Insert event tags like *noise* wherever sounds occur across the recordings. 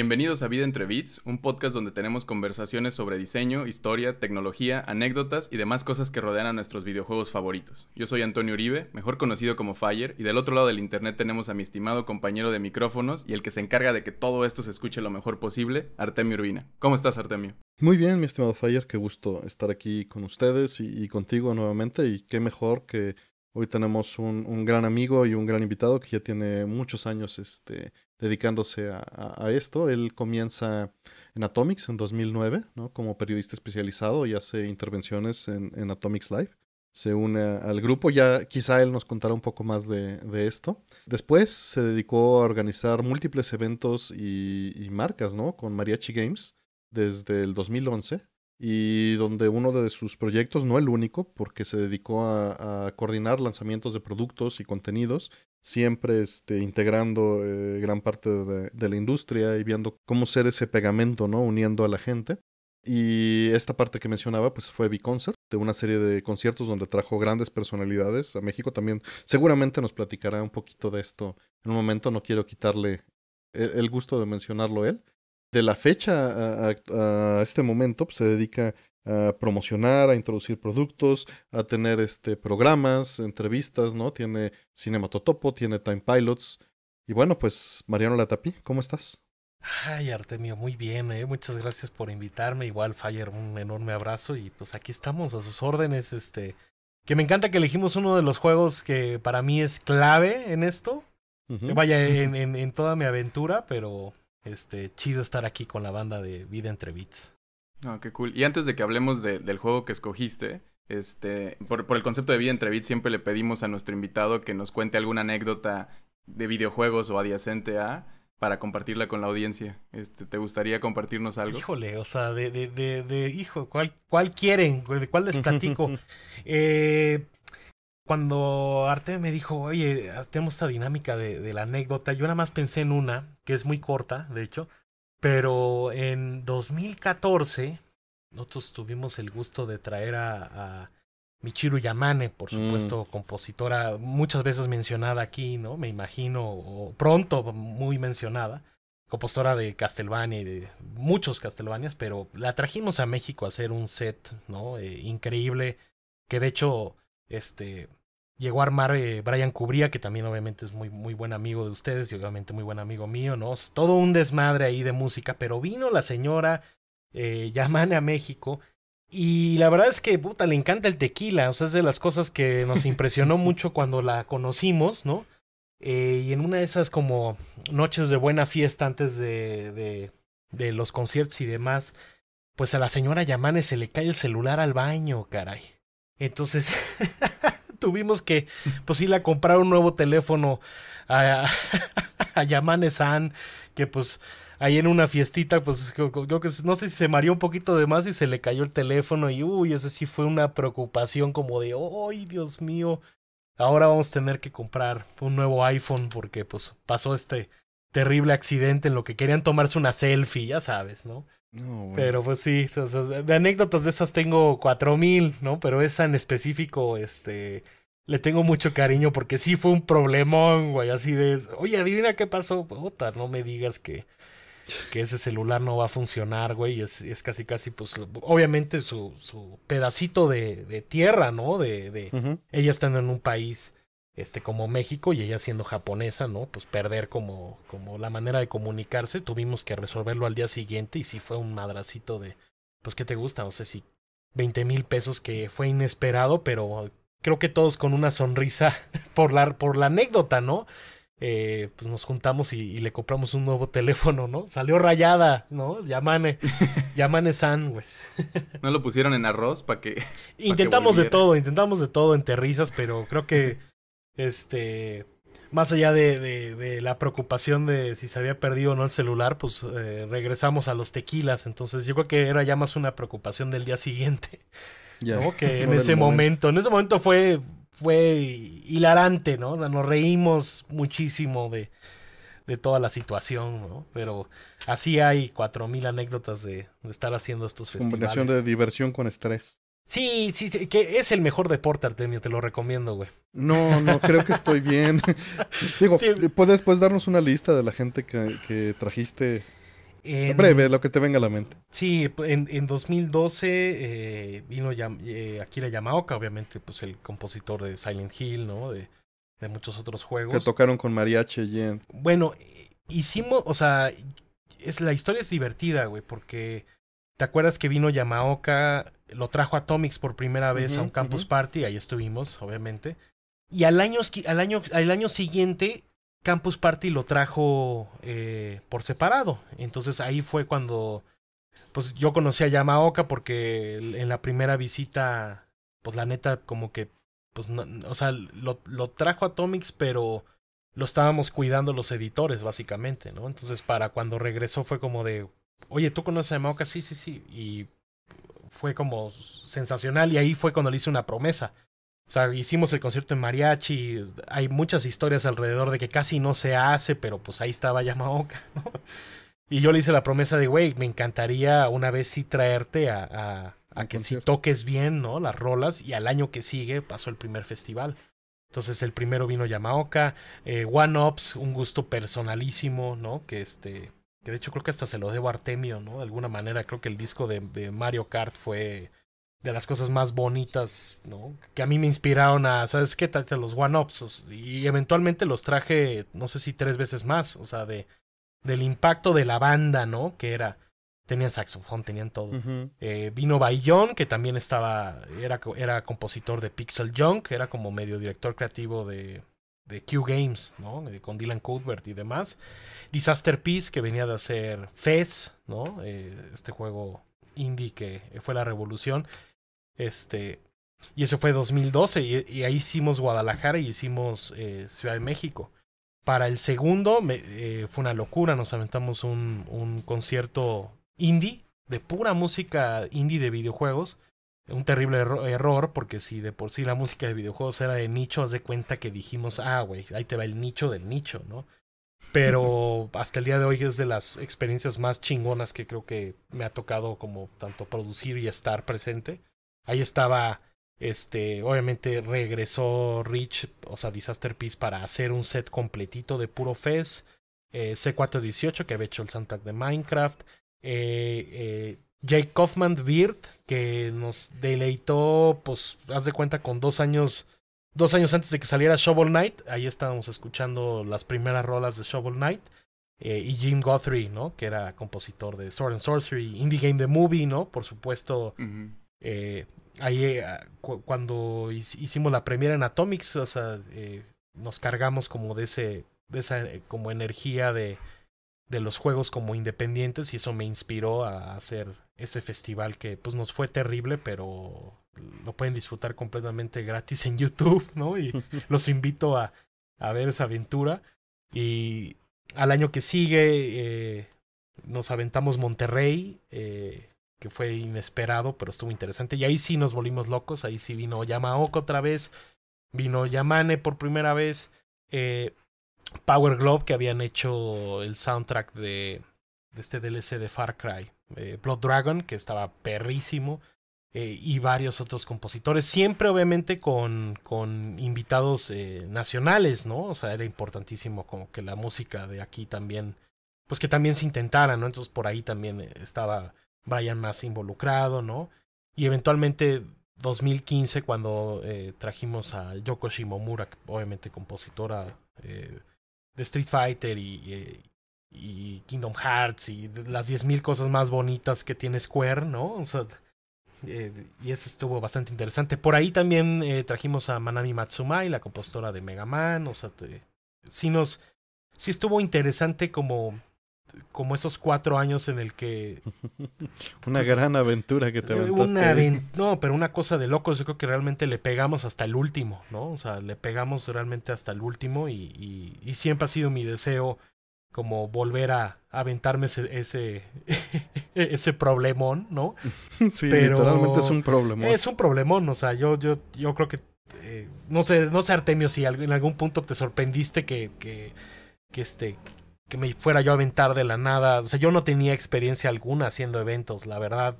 Bienvenidos a Vida entre Bits, un podcast donde tenemos conversaciones sobre diseño, historia, tecnología, anécdotas y demás cosas que rodean a nuestros videojuegos favoritos. Yo soy Antonio Uribe, mejor conocido como Fire, y del otro lado del internet tenemos a mi estimado compañero de micrófonos y el que se encarga de que todo esto se escuche lo mejor posible, Artemio Urbina. ¿Cómo estás, Artemio? Muy bien, mi estimado Fire, qué gusto estar aquí con ustedes y, contigo nuevamente, y qué mejor que hoy tenemos un, un, gran amigo y un gran invitado que ya tiene muchos años este dedicándose a, esto. Él comienza en Atomics en 2009, ¿no? Como periodista especializado y hace intervenciones en, Atomics Live. Se une al grupo, ya quizá él nos contará un poco más de, esto. Después se dedicó a organizar múltiples eventos y, y marcas, ¿no? Con Mariachi Games desde el 2011 y donde uno de sus proyectos, no el único, porque se dedicó a, coordinar lanzamientos de productos y contenidos, siempre este, integrando eh, gran parte de, la industria y viendo cómo ser ese pegamento, ¿no? Uniendo a la gente. Y esta parte que mencionaba, pues fue B-Concert, de una serie de conciertos donde trajo grandes personalidades a México también. Seguramente nos platicará un poquito de esto en un momento, no quiero quitarle eh, el gusto de mencionarlo él, de la fecha a, este momento pues, se dedica a promocionar, a introducir productos, a tener este, programas, entrevistas, ¿no? Tiene Cinematotopo, tiene Time Pilots. Y bueno, pues Mariano Latapi, ¿cómo estás? Ay, Artemio, muy bien, ¿eh? muchas gracias por invitarme. Igual, Fire, un enorme abrazo y pues aquí estamos a sus órdenes. Este, que me encanta que elegimos uno de los juegos que para mí es clave en esto. Vaya, en, toda mi aventura, pero este, chido estar aquí con la banda de Vida entre Beats. No, ah, qué cool. Y antes de que hablemos del juego que escogiste, este, por, el concepto de vida entre bits, siempre le pedimos a nuestro invitado que nos cuente alguna anécdota de videojuegos o adyacente a para compartirla con la audiencia. Este, ¿Te gustaría compartirnos algo? Híjole, o sea, de, de, de, de hijo, ¿cuál, ¿cuál quieren? ¿De cuál les platico? *laughs* eh, cuando Arte me dijo, oye, tenemos esta dinámica de, de, la anécdota, yo nada más pensé en una, que es muy corta, de hecho, pero en 2014 nosotros tuvimos el gusto de traer a, a Michiru Yamane, por mm. supuesto, compositora muchas veces mencionada aquí, ¿no? Me imagino, o pronto muy mencionada, compositora de Castelvania y de muchos Castelvanias, pero la trajimos a México a hacer un set, ¿no? Eh, increíble, que de hecho este, llegó a armar eh, Brian Cubría, que también obviamente es muy, muy buen amigo de ustedes y obviamente muy buen amigo mío, ¿no? Todo un desmadre ahí de música, pero vino la señora Yamane eh, *laughs* a México y la verdad es que, puta, le encanta el tequila, o sea, es de las cosas que nos impresionó *laughs* mucho cuando la conocimos, ¿no? Eh, y en una de esas como noches de buena fiesta antes de, de, de los conciertos y demás, pues a la señora Yamane se le cae el celular al baño, caray. Entonces *laughs* tuvimos que, pues ir a comprar un nuevo teléfono a, *laughs* a Yamane San, que pues ahí en una fiestita, pues yo que no sé si se mareó un poquito de más y se le cayó el teléfono y uy, eso sí fue una preocupación como de, ¡ay, Dios mío! Ahora vamos a tener que comprar un nuevo iPhone porque pues pasó este terrible accidente en lo que querían tomarse una selfie, ya sabes, ¿no? Pero pues sí, de anécdotas de esas tengo cuatro mil, ¿no? Pero esa en específico, este, le tengo mucho cariño porque sí fue un problemón, güey, así de, oye, adivina qué pasó, puta, no me digas que, que ese celular no va a funcionar, güey, es, es casi, casi, pues, obviamente su, pedacito de, tierra, ¿no? De, ella estando en un país este, como México y ella siendo japonesa, ¿no? Pues perder como, como la manera de comunicarse, tuvimos que resolverlo al día siguiente y sí fue un madracito de, pues, ¿qué te gusta? No sé si Veinte mil pesos que fue inesperado, pero creo que todos con una sonrisa *laughs* por la, por la anécdota, ¿no? Eh, pues nos juntamos y, le compramos un nuevo teléfono, ¿no? Salió rayada, ¿no? Yamane, llamane *laughs* San, güey. ¿No lo pusieron en arroz para que... intentamos de todo, intentamos de todo entre risas, pero creo que este, más allá de, la preocupación de si se había perdido o no el celular, pues eh, regresamos a los tequilas. Entonces yo creo que era ya más una preocupación del día siguiente. *laughs* ¿no? Que *laughs* en ese momento. en ese momento fue, fue hilarante, ¿no? O sea, nos reímos muchísimo de, toda la situación, ¿no? Pero así hay cuatro mil anécdotas de, de estar haciendo estos festivales. Combinación de diversión con estrés. Sí, sí, que es el mejor deporte, Artemio, te lo recomiendo, güey. No, no, creo que estoy bien. *laughs* Digo, eh, ¿puedes, darnos una lista de la gente que, trajiste. En, breve, lo que te venga a la mente. Sí, en, 2012 eh, vino eh, Akira Yamaoka, obviamente, pues el compositor de Silent Hill, ¿no? De, de muchos otros juegos. Que tocaron con Mariachi y Bueno, hicimos, o sea, es, la historia es divertida, güey, porque te acuerdas que vino Yamaoka lo trajo Atomics por primera vez a un campus party, ahí estuvimos, obviamente. Y al año, al año, al año siguiente, Campus Party lo trajo eh, por separado. Entonces ahí fue cuando pues yo conocí a Yamaoka porque en la primera visita, pues la neta, como que, pues, no, o sea, lo, lo trajo Atomics, pero lo estábamos cuidando los editores, básicamente, ¿no? Entonces para cuando regresó fue como de, oye, ¿tú conoces a Yamaoka? Sí, sí, sí. Y fue como sensacional y ahí fue cuando le hice una promesa. O sea, hicimos el concierto en mariachi, hay muchas historias alrededor de que casi no se hace, pero pues ahí estaba Yamaoka, *laughs* ¿no? Y yo le hice la promesa de, güey, me encantaría una vez sí traerte a, a, que si toques bien, ¿no? Las rolas y al año que sigue pasó el primer festival. Entonces el primero vino Yamaoka, eh, One Ops, un gusto personalísimo, ¿no? Que este, que de hecho creo que hasta se lo debo a Artemio, ¿no? De alguna manera, creo que el disco de, Mario Kart fue de las cosas más bonitas, ¿no? Que a mí me inspiraron a, ¿sabes qué? de los one-ups. Y eventualmente los traje, no sé si tres veces más, o sea, de, del impacto de la banda, ¿no? Que era, tenían saxofón, tenían todo. Eh, vino Bayon, que también estaba, era, era compositor de Pixel Junk, era como medio director creativo de, de Q Games, ¿no? Eh, con Dylan Cuthbert y demás. Disaster Peace, que venía de hacer Fez, ¿no? Eh, este juego indie que fue la revolución. Este, y eso fue 2012, y, ahí hicimos Guadalajara y hicimos eh, Ciudad de México. Para el segundo fue una locura, nos aventamos un concierto indie, de pura música indie de videojuegos un terrible error, porque si de por sí la música de videojuegos era de nicho, haz de cuenta que dijimos, ah, güey, ahí te va el nicho del nicho, ¿no? Pero hasta el día de hoy es de las experiencias más chingonas que creo que me ha tocado como tanto producir y estar presente. Ahí estaba, este, obviamente regresó Rich, o sea, Disaster Piece para hacer un set completito de puro Fez. Eh, C418 que había hecho el soundtrack de Minecraft. eh, eh Jake Kaufman Beard, que nos deleitó, pues, haz de cuenta, con dos años, dos años antes de que saliera Shovel Knight. Ahí estábamos escuchando las primeras rolas de Shovel Knight. Eh, y Jim Guthrie, ¿no? Que era compositor de Sword and Sorcery, Indie Game The Movie, ¿no? Por supuesto, eh, ahí eh, cuando hicimos la premiere en Atomics, o sea, nos cargamos como de ese, de esa como energía de, de los juegos como independientes y eso me inspiró a hacer ese festival que pues nos fue terrible, pero lo pueden disfrutar completamente gratis en YouTube, ¿no? Y *laughs* los invito a, ver esa aventura. Y al año que sigue eh, nos aventamos Monterrey, eh, que fue inesperado, pero estuvo interesante. Y ahí sí nos volvimos locos, ahí sí vino Yamaoka otra vez, vino Yamane por primera vez, eh, Power Glove, que habían hecho el soundtrack de, de este DLC de Far Cry. Eh, Blood Dragon, que estaba perrísimo, eh, y varios otros compositores, siempre obviamente con, con invitados eh, nacionales, ¿no? O sea, era importantísimo como que la música de aquí también, pues que también se intentara, ¿no? Entonces por ahí también estaba Brian más involucrado, ¿no? Y eventualmente 2015 cuando trajimos a Yoko Shimomura, obviamente compositora de Street Fighter y, y Kingdom Hearts y las 10.000 cosas más bonitas que tiene Square, ¿no? O sea, eh, y eso estuvo bastante interesante. Por ahí también eh, trajimos a Manami Matsumai, la compositora de Mega Man, o sea, sí nos... Sí estuvo interesante como como esos cuatro años en el que... *laughs* una gran aventura que te aventaste. No, pero una cosa de locos. Yo creo que realmente le pegamos hasta el último, ¿no? O sea, le pegamos realmente hasta el último y, y siempre ha sido mi deseo como volver a aventarme ese ese, *laughs* problemón, ¿no? *laughs* Sí, Pero realmente es un problemón. Es un problemón, o sea, yo, yo, yo creo que eh, no sé, no sé Artemio si en algún punto te sorprendiste que, que, que este que me fuera yo a aventar de la nada, o sea, yo no tenía experiencia alguna haciendo eventos, la verdad.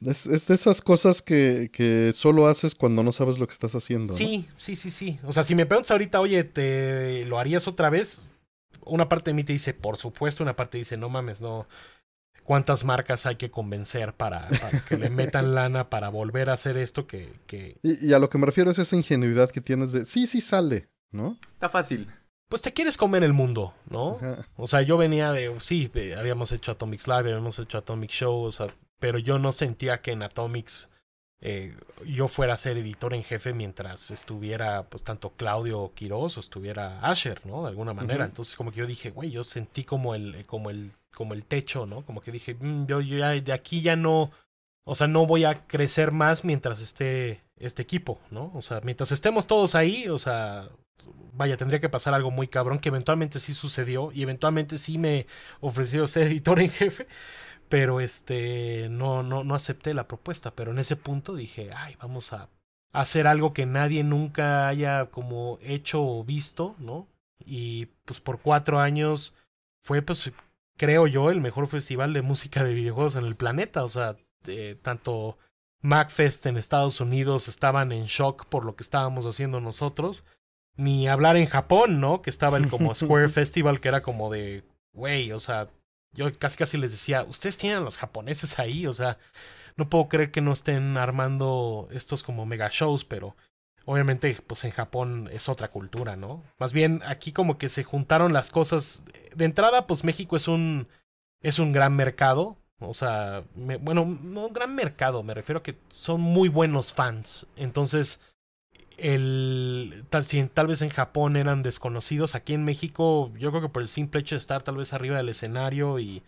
Es, de esas cosas que, que, solo haces cuando no sabes lo que estás haciendo. Sí, sí, sí, sí. O sea, si me preguntas ahorita, oye, ¿te lo harías otra vez? una parte de mí te dice, por supuesto, una parte dice, no mames, no. ¿Cuántas marcas hay que convencer para, que le metan *laughs* lana para volver a hacer esto que... que... Y, a lo que me refiero es esa ingenuidad que tienes de, sí, sí sale, ¿no? Está fácil. Pues te quieres comer el mundo, ¿no? O sea, yo venía de, sí, eh, habíamos hecho Atomics Live, habíamos hecho Atomic Show, o sea, pero yo no sentía que en Atomics eh, yo fuera a ser editor en jefe mientras estuviera pues tanto Claudio Quiroz o estuviera Asher, ¿no? De alguna manera. Entonces como que yo dije, güey, yo sentí como el, eh, como el, como el techo, ¿no? Como que dije, mm, yo, yo, ya de aquí ya no, o sea, no voy a crecer más mientras esté este equipo, ¿no? O sea, mientras estemos todos ahí, o sea, vaya, tendría que pasar algo muy cabrón que eventualmente sí sucedió y eventualmente sí me ofreció ser *laughs* editor en jefe, pero este, no, no, no acepté la propuesta, pero en ese punto dije, ay, vamos a hacer algo que nadie nunca haya como hecho o visto, ¿no? Y pues por cuatro años fue, pues, creo yo, el mejor festival de música de videojuegos en el planeta. O sea, eh, tanto MacFest en Estados Unidos estaban en shock por lo que estábamos haciendo nosotros. Ni hablar en Japón, ¿no? Que estaba el como *laughs* Square Festival, que era como de, güey, o sea, yo casi casi les decía, ustedes tienen a los japoneses ahí, o sea, no puedo creer que no estén armando estos como mega shows, pero obviamente pues en Japón es otra cultura, ¿no? Más bien aquí como que se juntaron las cosas. De entrada pues México es un es un gran mercado, o sea, bueno, no un gran mercado, me refiero a que son muy buenos fans. Entonces, el, tal, si, tal vez en Japón eran desconocidos, aquí en México yo creo que por el simple hecho de estar tal vez arriba del escenario y,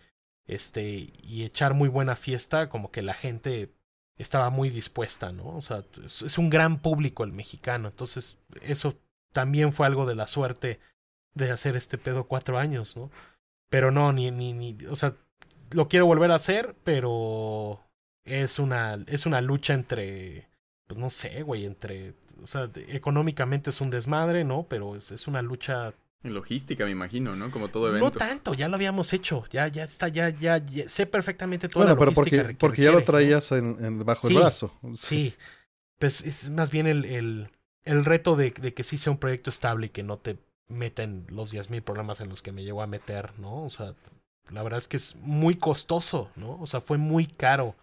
este, y echar muy buena fiesta, como que la gente estaba muy dispuesta, ¿no? O sea, es, un gran público el mexicano, entonces eso también fue algo de la suerte de hacer este pedo cuatro años, ¿no? Pero no, ni, ni, ni, o sea, lo quiero volver a hacer, pero es una, es una lucha entre pues no sé, güey, entre, o sea, económicamente es un desmadre, ¿no? Pero es, una lucha logística, me imagino, ¿no? Como todo evento. No tanto, ya lo habíamos hecho, ya, ya está, ya, ya, sé perfectamente toda bueno, Bueno, pero porque, porque ya lo traías en, bajo el brazo. *laughs* Sí, pues es más bien el, reto de, que sí sea un proyecto estable y que no te meten los 10.000 problemas en los que me llegó a meter, ¿no? O sea, la verdad es que es muy costoso, ¿no? O sea, fue muy caro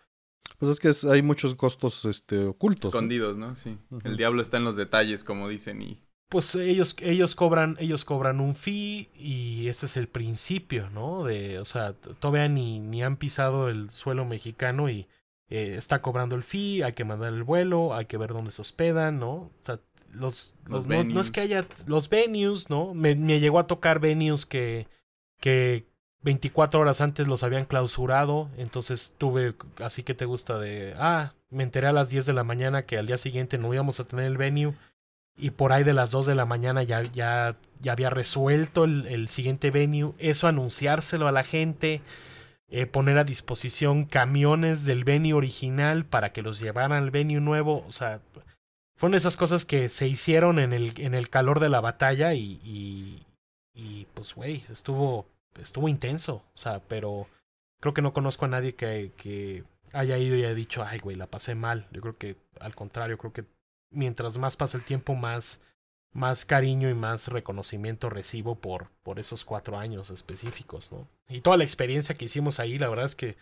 pues es que hay muchos costos este, ocultos. Escondidos, ¿no? Sí. El diablo está en los detalles, como dicen, y. Pues ellos, ellos cobran, ellos cobran un fee y ese es el principio, ¿no? De, o sea, todavía ni, ni han pisado el suelo mexicano y eh, está cobrando el fee, hay que mandar el vuelo, hay que ver dónde se hospedan, ¿no? O sea, los, los, no, es que haya los venues, ¿no? Me, me llegó a tocar venues que, que 24 horas antes los habían clausurado, entonces tuve, así que te gusta de, ah, me enteré a las 10 de la mañana que al día siguiente no íbamos a tener el venue y por ahí de las 2 de la mañana ya, ya, ya había resuelto el, siguiente venue, eso anunciárselo a la gente, eh, poner a disposición camiones del venue original para que los llevaran al venue nuevo, o sea, fueron esas cosas que se hicieron en el, en el calor de la batalla y, y, y pues, güey, estuvo estuvo intenso, o sea, pero creo que no conozco a nadie que, que haya ido y haya dicho, ay, güey, la pasé mal. Yo creo que al contrario, creo que mientras más pasa el tiempo, más, más cariño y más reconocimiento recibo por, por esos cuatro años específicos, ¿no? Y toda la experiencia que hicimos ahí, la verdad es que,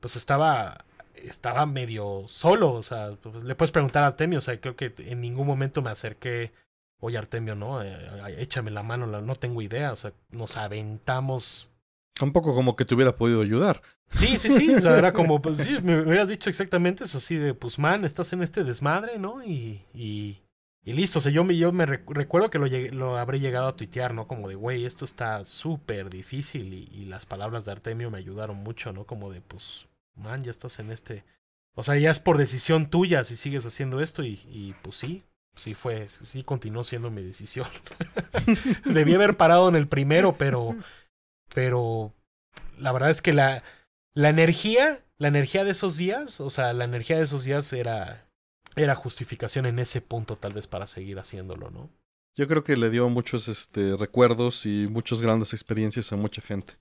pues estaba, estaba medio solo, o sea, pues, le puedes preguntar a Temi, o sea, creo que en ningún momento me acerqué oye Artemio, no, eh, échame la mano, no tengo idea, o sea, nos aventamos. Un poco como que te hubiera podido ayudar. Sí, sí, sí, o sea, era como, *laughs* pues sí, me hubieras dicho exactamente eso, así de, pues man, estás en este desmadre, ¿no? Y, y, y listo, o sea, yo me, yo me recuerdo que lo, lo habré llegado a tuitear, ¿no? Como de, güey, esto está súper difícil y, y las palabras de Artemio me ayudaron mucho, ¿no? Como de, pues, man, ya estás en este... O sea, ya es por decisión tuya si sigues haciendo esto y, y pues sí, sí fue, sí continuó siendo mi decisión. *laughs* Debí haber parado en el primero, pero, pero la verdad es que la, la energía, la energía de esos días, o sea, la energía de esos días era, era justificación en ese punto tal vez para seguir haciéndolo, ¿no? Yo creo que le dio muchos este, recuerdos y muchas grandes experiencias a mucha gente.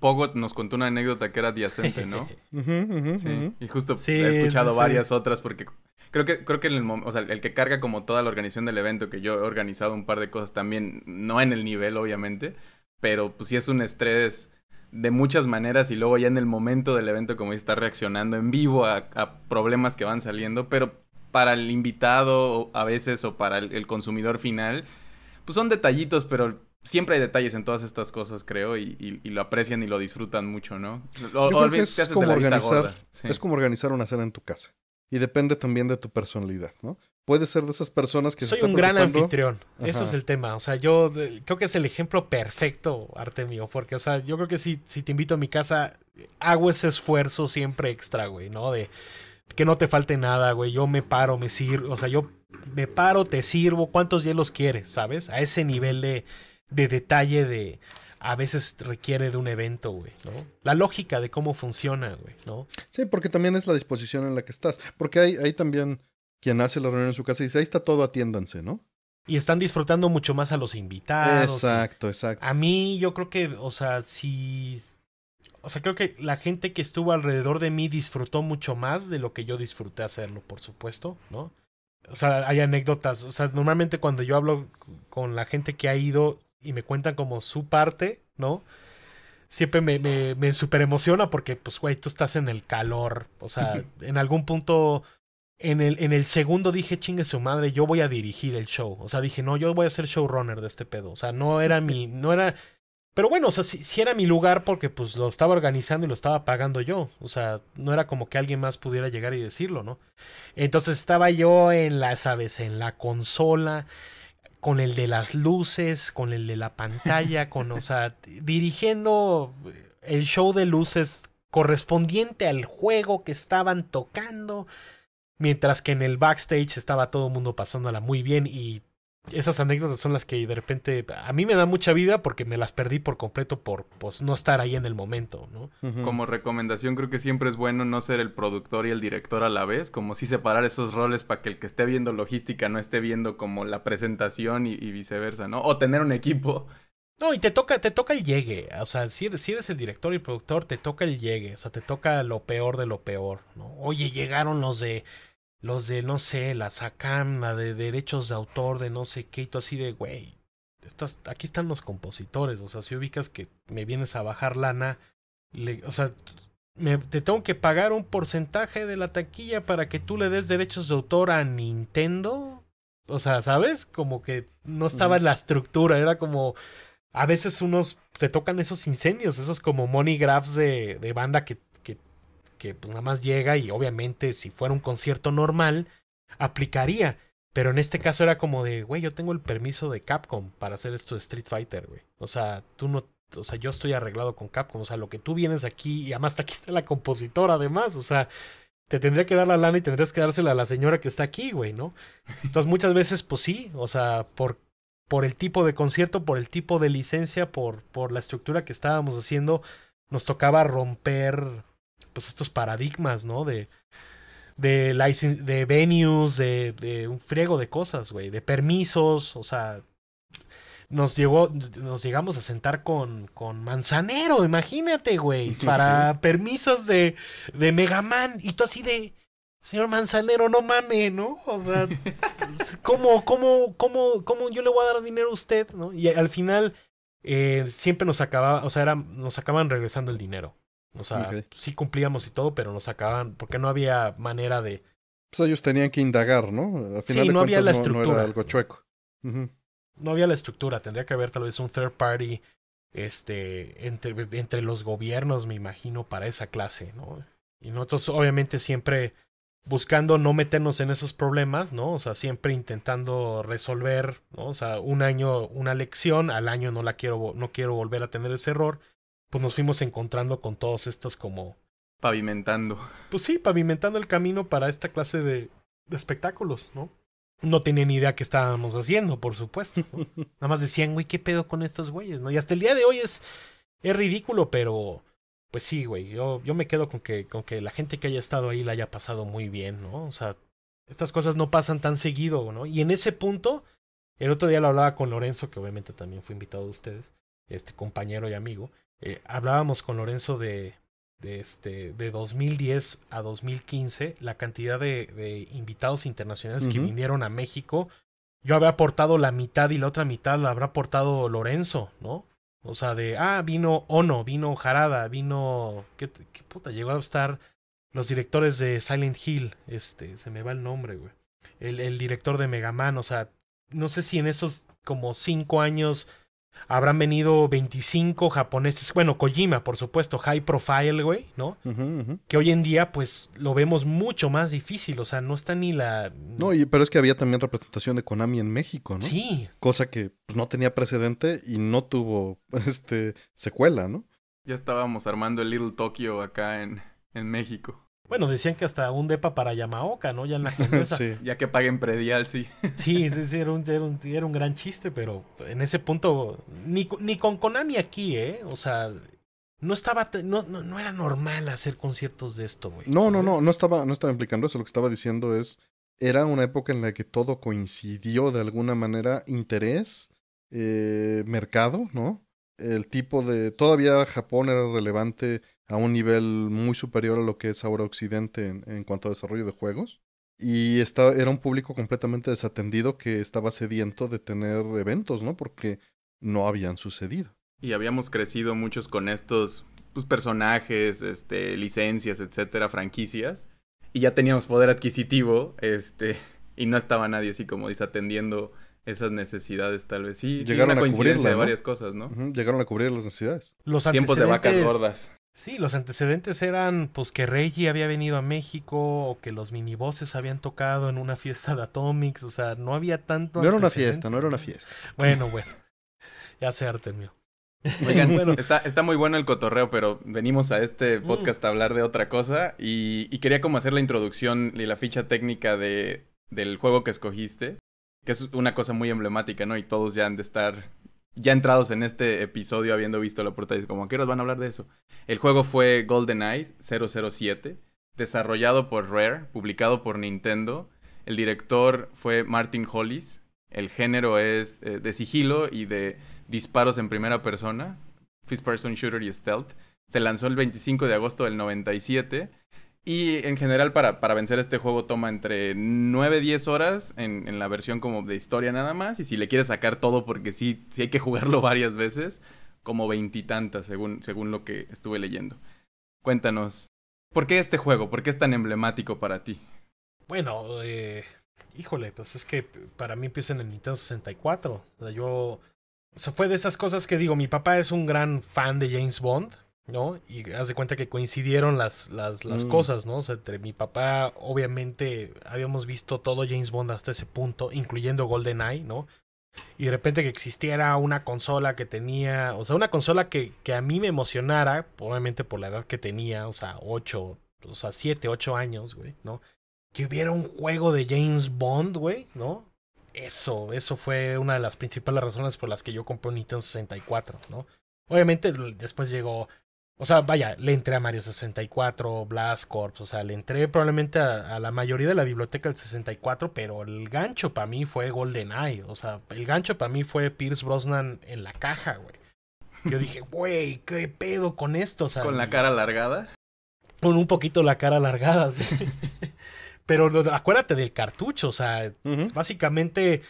Pogot nos contó una anécdota que era adyacente, ¿no? *laughs* sí. Y justo he escuchado varias otras porque creo que creo que en el, o sea, el que carga como toda la organización del evento, que yo he organizado un par de cosas también, no en el nivel obviamente, pero pues sí es un estrés de muchas maneras y luego ya en el momento del evento como está reaccionando en vivo a, problemas que van saliendo, pero para el invitado a veces o para el, el consumidor final, pues son detallitos, pero siempre hay detalles en todas estas cosas, creo, y, lo aprecian y lo disfrutan mucho, ¿no? O, es, como organizar, es como organizar una cena en tu casa. Y depende también de tu personalidad, ¿no? puede ser de esas personas que... Soy un gran anfitrión, eso es el tema. O sea, yo creo que es el ejemplo perfecto, arte mío porque, o sea, yo creo que si, si te invito a mi casa, hago ese esfuerzo siempre extra, güey, ¿no? De que no te falte nada, güey. Yo me paro, me sirvo, o sea, yo me paro, te sirvo, cuántos hielos quieres, ¿sabes? A ese nivel de, de detalle de a veces requiere de un evento, güey, ¿no? La lógica de cómo funciona, güey, ¿no? Sí, porque también es la disposición en la que estás. Porque hay, hay también quien hace la reunión en su casa y dice, ahí está todo, atiéndanse, ¿no? Y están disfrutando mucho más a los invitados. Exacto, exacto. A mí yo creo que, o sea, si... O sea, creo que la gente que estuvo alrededor de mí disfrutó mucho más de lo que yo disfruté hacerlo, por supuesto, ¿no? O sea, hay anécdotas. O sea, normalmente cuando yo hablo con la gente que ha ido, y me cuentan como su parte, ¿no? Siempre me, me, super emociona porque, pues, güey, tú estás en el calor. O sea, en algún punto, en el, en el segundo dije, chingue su madre, yo voy a dirigir el show. O sea, dije, no, yo voy a ser showrunner de este pedo. O sea, no era mi, no era... Pero bueno, o sea, si si era mi lugar porque pues lo estaba organizando y lo estaba pagando yo. O sea, no era como que alguien más pudiera llegar y decirlo, ¿no? Entonces estaba yo en la, ¿sabes? En la consola, con el de las luces, con el de la pantalla, *laughs* con, o sea, dirigiendo el show de luces correspondiente al juego que estaban tocando, mientras que en el backstage estaba todo el mundo pasándola muy bien y esas anécdotas son las que de repente a mí me da mucha vida porque me las perdí por completo por pues, no estar ahí en el momento, ¿no? Como recomendación creo que siempre es bueno no ser el productor y el director a la vez, como si separar esos roles para que el que esté viendo logística no esté viendo como la presentación y, viceversa, ¿no? O tener un equipo. No, y te toca, te toca el llegue. O sea, si eres, si eres el director y el productor, te toca el llegue. O sea, te toca lo peor de lo peor, ¿no? Oye, llegaron los de los de, no sé, la sacan, la de derechos de autor, de no sé qué, y tú así de, güey, estás, aquí están los compositores, o sea, si ubicas que me vienes a bajar lana, le, o sea, me, te tengo que pagar un porcentaje de la taquilla para que tú le des derechos de autor a Nintendo. O sea, ¿sabes? Como que no estaba en la estructura, era como... A veces unos te tocan esos incendios, esos como money graphs de, de banda que pues nada más llega y obviamente si fuera un concierto normal, aplicaría. Pero en este caso era como de, güey, yo tengo el permiso de Capcom para hacer esto de Street Fighter, güey. O sea, tú no, o sea, yo estoy arreglado con Capcom. O sea, lo que tú vienes aquí, y además aquí está la compositora, además. O sea, te tendría que dar la lana y tendrías que dársela a la señora que está aquí, güey, ¿no? Entonces muchas veces, pues sí, o sea, por, por el tipo de concierto, por el tipo de licencia, por, por la estructura que estábamos haciendo, nos tocaba romper pues estos paradigmas, ¿no? De, de, de venues, de, de un friego de cosas, güey, de permisos, o sea, nos llegó, nos llegamos a sentar con, con Manzanero, imagínate, güey, *laughs* para permisos de, de Man Y tú así de, señor Manzanero, no mames ¿no? O sea, *laughs* ¿cómo, cómo, cómo, cómo yo le voy a dar dinero a usted, ¿no? Y al final, eh, siempre nos acababa, o sea, nos acaban regresando el dinero. O sea, sí cumplíamos y todo, pero nos acababan, porque no había manera de... Pues ellos tenían que indagar, ¿no? Al final sí, no había la estructura. No era algo chueco. No había la estructura, tendría que haber tal vez un third party este, entre, entre los gobiernos, me imagino, para esa clase, ¿no? Y nosotros obviamente siempre buscando no meternos en esos problemas, ¿no? O sea, siempre intentando resolver, ¿no? O sea, un año una lección, al año no la quiero, no quiero volver a tener ese error pues nos fuimos encontrando con todos estos como... Pavimentando. Pues sí, pavimentando el camino para esta clase de, espectáculos, ¿no? No tenían idea que estábamos haciendo, por supuesto. *laughs* Nada más decían, güey, ¿qué pedo con estos güeyes? ¿no? Y hasta el día de hoy es, es ridículo, pero... Pues sí, güey, yo, yo me quedo con que, con que la gente que haya estado ahí la haya pasado muy bien, ¿no? O sea, estas cosas no pasan tan seguido, ¿no? Y en ese punto, el otro día lo hablaba con Lorenzo, que obviamente también fue invitado de ustedes, este compañero y amigo, eh, hablábamos con Lorenzo de, de, este, de 2010 a 2015, la cantidad de, invitados internacionales que vinieron a México. Yo había aportado la mitad y la otra mitad la habrá aportado Lorenzo, ¿no? O sea, de, ah, vino Ono, vino Jarada, vino... ¿Qué, qué puta? Llegó a estar los directores de Silent Hill, este, se me va el nombre, güey. El, el director de Megaman, o sea, no sé si en esos como cinco años habrán venido 25 japoneses, bueno, Kojima, por supuesto, high profile, güey, ¿no? Que hoy en día, pues, lo vemos mucho más difícil, o sea, no está ni la... No, pero es que había también representación de Konami en México, ¿no? Sí. Cosa que pues, no tenía precedente y no tuvo, *laughs* este, secuela, ¿no? Ya estábamos armando el Little Tokyo acá en, en México. Bueno, decían que hasta un depa para Yamaoka, ¿no? Ya en la *laughs* Ya que paguen predial, sí. *laughs* sí, sí, sí, era un, gran chiste, pero en ese punto, ni, ni con Konami aquí, ¿eh? O sea, no estaba, no, no, no era normal hacer conciertos de esto, güey. No, no, no, no estaba, no estaba implicando eso, lo que estaba diciendo es, era una época en la que todo coincidió de alguna manera, interés, eh, mercado, ¿no? El tipo de, todavía Japón era relevante a un nivel muy superior a lo que es ahora Occidente en, cuanto a desarrollo de juegos. Y era un público completamente desatendido que estaba sediento de tener eventos, ¿no? Porque no habían sucedido. Y habíamos crecido muchos con estos pues, personajes, este, licencias, etcétera, franquicias. Y ya teníamos poder adquisitivo, este, *laughs* y no estaba nadie así como desatendiendo esas necesidades, tal vez. Sí, Llegaron a coincidencia de varias cosas, ¿no? Llegaron a cubrir las necesidades. Los Tiempos de vacas gordas. Sí, los antecedentes eran pues que Reggie había venido a México o que los minibuses habían tocado en una fiesta de Atomics, o sea, no había tanto... No era una fiesta, no era una fiesta. Bueno, bueno, *laughs* ya se Artemio. Oigan, *laughs* bueno. está, está, muy bueno el cotorreo, pero venimos a este mm. podcast a hablar de otra cosa y, y quería como hacer la introducción y la ficha técnica de, del juego que escogiste, que es una cosa muy emblemática, ¿no? Y todos ya han de estar ya entrados en este episodio, habiendo visto la portada, como que van a hablar de eso? El juego fue GoldenEye 007, desarrollado por Rare, publicado por Nintendo. El director fue Martin Hollis. El género es eh, de sigilo y de disparos en primera persona, first person shooter y stealth. Se lanzó el 25 de agosto del 97. Y en general para, vencer este juego toma entre 9 10 horas en, la versión como de historia nada más. Y si le quieres sacar todo porque sí, sí hay que jugarlo *laughs* varias veces, como veintitantas según, según lo que estuve leyendo. Cuéntanos, ¿por qué este juego? ¿Por qué es tan emblemático para ti? Bueno, eh, híjole, pues es que para mí empieza en el Nintendo 64. O sea, yo... O sea, fue de esas cosas que digo, mi papá es un gran fan de James Bond ¿no? Y hace cuenta que coincidieron las, las, las mm. cosas, ¿no? O sea, entre mi papá, obviamente, habíamos visto todo James Bond hasta ese punto, incluyendo GoldenEye, ¿no? Y de repente que existiera una consola que tenía, o sea, una consola que, que a mí me emocionara, obviamente por la edad que tenía, o sea, 8, o sea, 7, 8 años, güey, ¿no? Que hubiera un juego de James Bond, güey, ¿no? Eso, eso fue una de las principales razones por las que yo compré un Nintendo 64, ¿no? Obviamente después llegó o sea, vaya, le entré a Mario 64, Blast Corps, o sea, le entré probablemente a, la mayoría de la biblioteca del 64, pero el gancho para mí fue GoldenEye, o sea, el gancho para mí fue Pierce Brosnan en la caja, güey. Yo dije, *laughs* güey, ¿qué pedo con esto? O sea, ¿Con la cara alargada? Con un poquito la cara alargada, *laughs* sí. pero acuérdate del cartucho, o sea, básicamente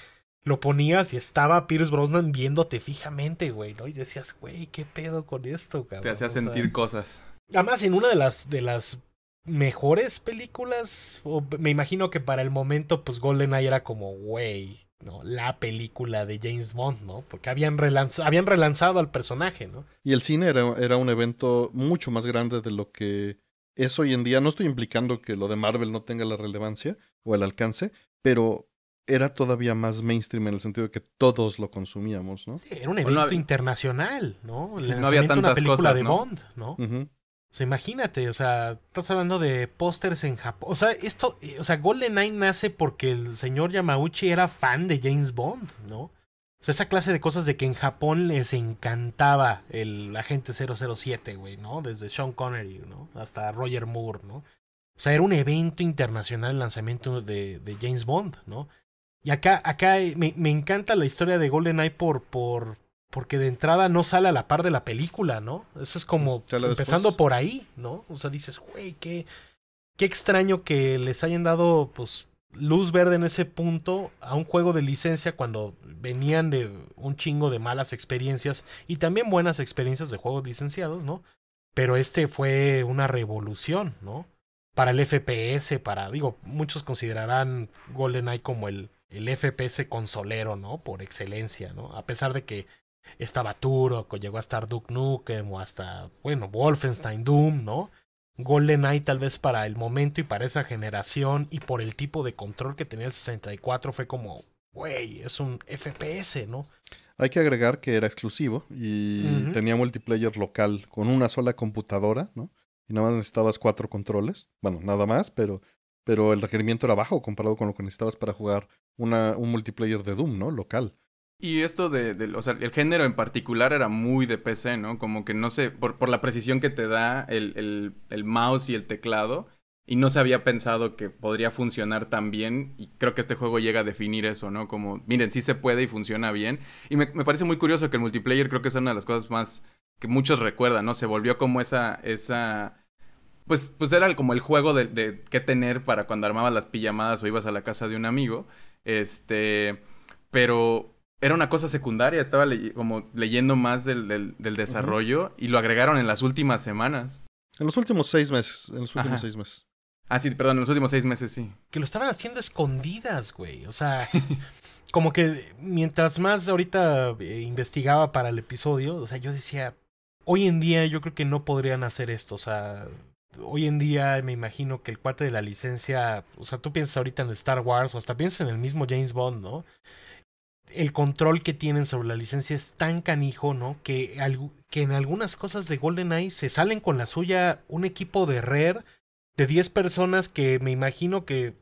lo ponías y estaba Pierce Brosnan viéndote fijamente, güey, ¿no? Y decías, güey, ¿qué pedo con esto, cabrón? Te hacía sentir cosas. Además, en una de las, de las mejores películas, me imagino que para el momento, pues GoldenEye era como, güey, ¿no? La película de James Bond, ¿no? Porque habían, habían relanzado al personaje, ¿no? Y el cine era, era un evento mucho más grande de lo que es hoy en día. No estoy implicando que lo de Marvel no tenga la relevancia o el alcance, pero era todavía más mainstream en el sentido de que todos lo consumíamos, ¿no? Sí, era un evento internacional, ¿no? El no había tantas una película de Bond, ¿no? O sea, imagínate, o sea, estás hablando de pósters en Japón. O sea, esto, o sea, GoldenEye nace porque el señor Yamauchi era fan de James Bond, ¿no? O sea, esa clase de cosas de que en Japón les encantaba el agente 007, güey, ¿no? Desde Sean Connery, ¿no? Hasta Roger Moore, ¿no? O sea, era un evento internacional el lanzamiento de James Bond, ¿no? Y acá, acá me, encanta la historia de GoldenEye por, por, porque de entrada no sale a la par de la película, ¿no? Eso es como mm, empezando por ahí, ¿no? O sea, dices, güey, qué, qué extraño que les hayan dado, pues, luz verde en ese punto a un juego de licencia cuando venían de un chingo de malas experiencias y también buenas experiencias de juegos licenciados, ¿no? Pero este fue una revolución, ¿no? Para el FPS, para, digo, muchos considerarán GoldenEye como el, el FPS consolero, ¿no? Por excelencia, ¿no? A pesar de que estaba Turok, llegó a estar Duke Nukem, o hasta, bueno, Wolfenstein Doom, ¿no? GoldenEye tal vez para el momento y para esa generación y por el tipo de control que tenía el 64 fue como, güey, es un FPS, ¿no? Hay que agregar que era exclusivo y tenía multiplayer local con una sola computadora, ¿no? Y nada más necesitabas cuatro controles. Bueno, nada más, pero pero el requerimiento era bajo comparado con lo que necesitabas para jugar un multiplayer de Doom, ¿no? Local. Y esto de, o sea, el género en particular era muy de PC, ¿no? Como que no sé, por, por la precisión que te da el, mouse y el teclado, y no se había pensado que podría funcionar tan bien, y creo que este juego llega a definir eso, ¿no? Como, miren, sí se puede y funciona bien. Y me, me parece muy curioso que el multiplayer creo que es una de las cosas más que muchos recuerdan, ¿no? Se volvió como esa, esa pues, pues era como el juego de, qué tener para cuando armabas las pijamadas o ibas a la casa de un amigo. Este, pero era una cosa secundaria, estaba como leyendo más del, desarrollo y lo agregaron en las últimas semanas. En los últimos seis meses, en los últimos seis meses. Ah, sí, perdón, en los últimos seis meses, sí. Que lo estaban haciendo escondidas, güey. O sea, *laughs* como que mientras más ahorita eh, investigaba para el episodio, o sea, yo decía, hoy en día yo creo que no podrían hacer esto, o sea, hoy en día me imagino que el cuate de la licencia, o sea, tú piensas ahorita en Star Wars o hasta piensas en el mismo James Bond, ¿no? El control que tienen sobre la licencia es tan canijo, ¿no? Que, que en algunas cosas de GoldenEye se salen con la suya un equipo de red de 10 personas que me imagino que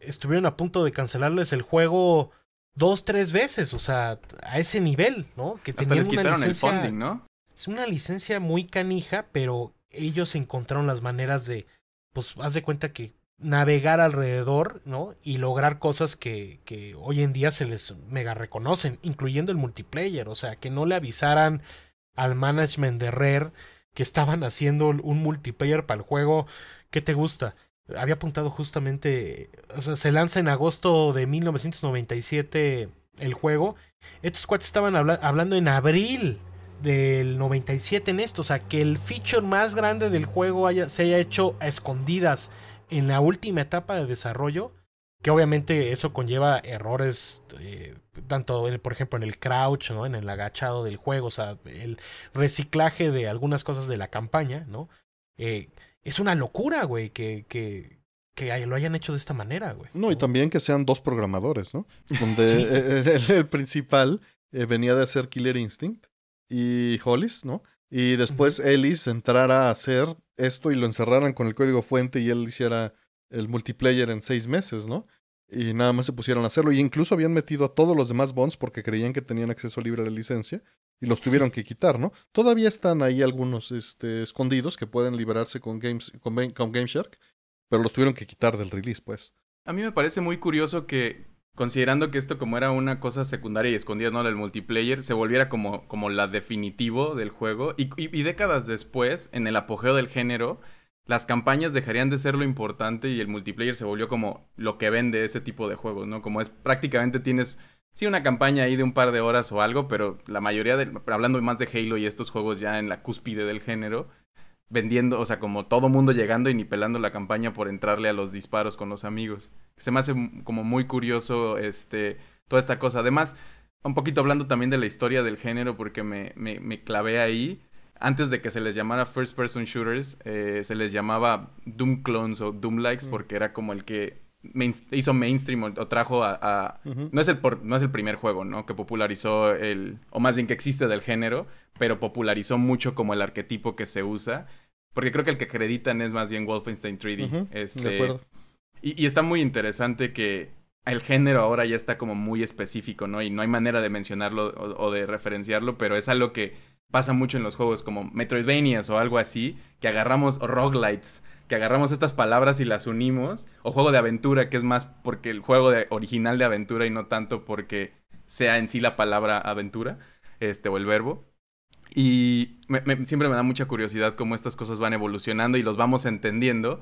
estuvieron a punto de cancelarles el juego dos, tres veces, o sea, a ese nivel, ¿no? Que hasta les quitaron el funding, ¿no? Es una licencia muy canija, pero ellos encontraron las maneras de, pues, haz de cuenta que navegar alrededor, ¿no? Y lograr cosas que, hoy en día se les mega reconocen, incluyendo el multiplayer, o sea, que no le avisaran al management de Rare que estaban haciendo un multiplayer para el juego. ¿Qué te gusta? Había apuntado justamente, o sea, se lanza en agosto de 1997 el juego. Estos cuates estaban hablando en abril del 97 en esto, o sea, que el feature más grande del juego haya, se haya hecho a escondidas en la última etapa de desarrollo, que obviamente eso conlleva errores, eh, tanto, por ejemplo, en el crouch, ¿no? En el agachado del juego, o sea, el reciclaje de algunas cosas de la campaña, ¿no? Eh, es una locura, güey, que, lo hayan hecho de esta manera, güey. No, y también que sean dos programadores, ¿no? *laughs* Donde el, principal eh, venía de hacer Killer Instinct y Hollis, ¿no? Y después Ellis entrara a hacer esto y lo encerraran con el código fuente y él hiciera el multiplayer en seis meses, ¿no? Y nada más se pusieron a hacerlo. Y incluso habían metido a todos los demás Bonds porque creían que tenían acceso libre a la licencia y los tuvieron que quitar, ¿no? Todavía están ahí algunos este, escondidos que pueden liberarse con, games, pero los tuvieron que quitar del release, pues. A mí me parece muy curioso que, considerando que esto como era una cosa secundaria y escondida, ¿no? El multiplayer se volviera como, como la definitivo del juego. Y, décadas después, en el apogeo del género, las campañas dejarían de ser lo importante y el multiplayer se volvió como lo que vende ese tipo de juegos, ¿no? Como es prácticamente tienes, sí, una campaña ahí de un par de horas o algo, pero la mayoría hablando más de Halo y estos juegos ya en la cúspide del género, vendiendo, o sea, como todo mundo llegando y ni pelando la campaña por entrarle a los disparos con los amigos. Se me hace como muy curioso este, toda esta cosa. Además, un poquito hablando también de la historia del género, porque me, me, clavé ahí. Antes de que se les llamara First Person Shooters, eh, se les llamaba Doom Clones o Doom Likes, mm. porque era como el que hizo mainstream o, trajo a... no, es el el primer juego, ¿no? Que popularizó el... o más bien que existe del género, pero popularizó mucho como el arquetipo que se usa. Porque creo que el que acreditan es más bien Wolfenstein 3D. de este, acuerdo. Y, está muy interesante que el género ahora ya está como muy específico, ¿no? Y no hay manera de mencionarlo o, o, de referenciarlo, pero es algo que pasa mucho en los juegos como Metroidvanias o algo así, que agarramos roguelites que agarramos estas palabras y las unimos, o juego de aventura, que es más porque el juego de, original de aventura y no tanto porque sea en sí la palabra aventura, este, o el verbo. Y siempre me da mucha curiosidad cómo estas cosas van evolucionando y los vamos entendiendo.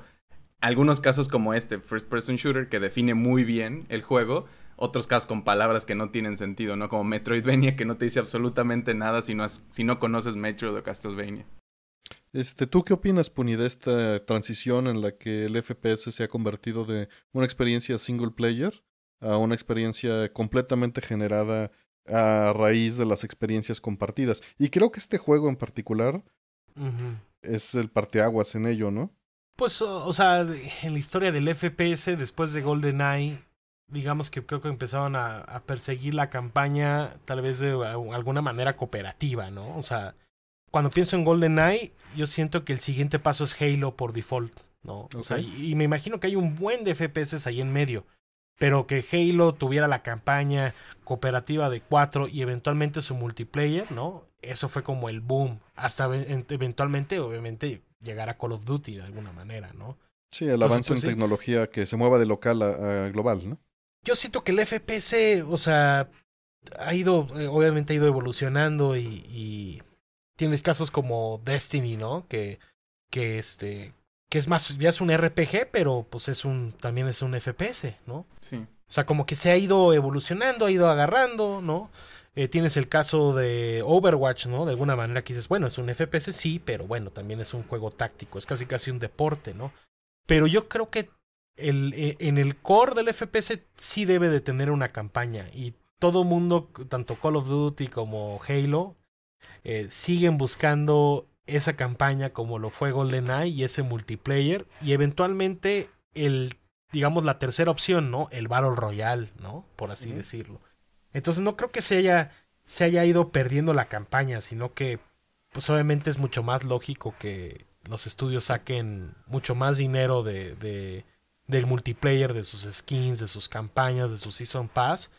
Algunos casos como este, First Person Shooter, que define muy bien el juego. Otros casos con palabras que no tienen sentido, ¿no? Como Metroidvania, que no te dice absolutamente nada si no, si no conoces Metroid o Castlevania. Este, ¿Tú qué opinas, Puni, de esta transición en la que el FPS se ha convertido de una experiencia single player a una experiencia completamente generada a raíz de las experiencias compartidas? Y creo que este juego en particular es el parteaguas en ello, ¿no? Pues, o, sea, en la historia del FPS, después de GoldenEye, digamos que creo que empezaron a, a perseguir la campaña tal vez de alguna manera cooperativa, ¿no? O sea cuando pienso en GoldenEye, yo siento que el siguiente paso es Halo por default, ¿no? O sea, y, me imagino que hay un buen de FPS ahí en medio. Pero que Halo tuviera la campaña cooperativa de 4 y eventualmente su multiplayer, ¿no? Eso fue como el boom. Hasta eventualmente, obviamente, llegar a Call of Duty de alguna manera, ¿no? Sí, el avance en pues, tecnología que se mueva de local a, global, ¿no? Yo siento que el FPS, o sea, ha ido, eh, obviamente ha ido evolucionando y tienes casos como Destiny, ¿no? Que, que este, que es más, ya es un RPG, pero pues es un, también es un FPS, ¿no? Sí. O sea, como que se ha ido evolucionando, ha ido agarrando, ¿no? Eh, tienes el caso de Overwatch, ¿no? De alguna manera que dices, bueno, es un FPS, sí, pero bueno, también es un juego táctico, es casi casi un deporte, ¿no? Pero yo creo que el, e, en el core del FPS sí debe de tener una campaña y todo mundo, tanto Call of Duty como Halo, eh, siguen buscando esa campaña como lo fue GoldenEye y ese multiplayer y eventualmente el digamos la tercera opción, ¿no? El Battle Royale, ¿no? Por así decirlo. Entonces no creo que se haya se haya ido perdiendo la campaña, sino que pues obviamente es mucho más lógico que los estudios saquen mucho más dinero de, de del multiplayer, de sus skins, de sus campañas, de sus Season Pass,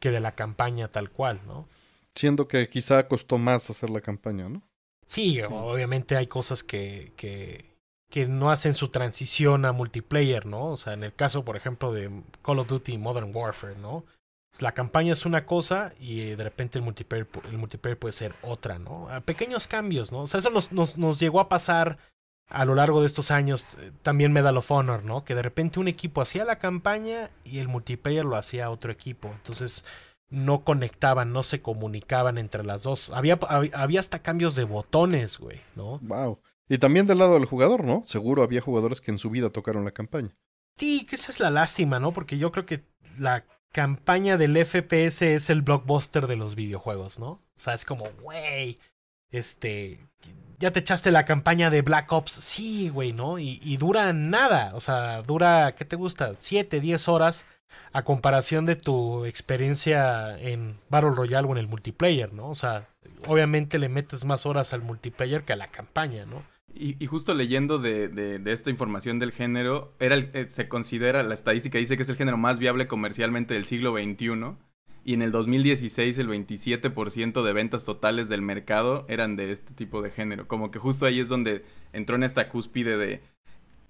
que de la campaña tal cual, ¿no? siendo que quizá costó más hacer la campaña, ¿no? Sí, obviamente hay cosas que, que, que no hacen su transición a multiplayer, ¿no? O sea, en el caso, por ejemplo, de Call of Duty Modern Warfare, ¿no? Pues, la campaña es una cosa y eh, de repente el multiplayer, el multiplayer puede ser otra, ¿no? Pequeños cambios, ¿no? O sea, eso nos, nos, nos llegó a pasar a lo largo de estos años eh, también Medal of Honor, ¿no? Que de repente un equipo hacía la campaña y el multiplayer lo hacía otro equipo. Entonces, no conectaban, no se comunicaban entre las dos. Había, había hasta cambios de botones, güey, ¿no? Wow. Y también del lado del jugador, ¿no? Seguro había jugadores que en su vida tocaron la campaña. Sí, que esa es la lástima, ¿no? Porque yo creo que la campaña del FPS es el blockbuster de los videojuegos, ¿no? O sea, es como, güey, este, ya te echaste la campaña de Black Ops, sí, güey, ¿no? Y, y, dura nada, o sea, dura, ¿qué te gusta? 7, 10 horas a comparación de tu experiencia en Battle Royale o en el multiplayer, ¿no? O sea, obviamente le metes más horas al multiplayer que a la campaña, ¿no? Y, justo leyendo de, esta información del género, eh, se considera, la estadística dice que es el género más viable comercialmente del siglo XXI. Y en el 2016 el 27% de ventas totales del mercado eran de este tipo de género. Como que justo ahí es donde entró en esta cúspide de,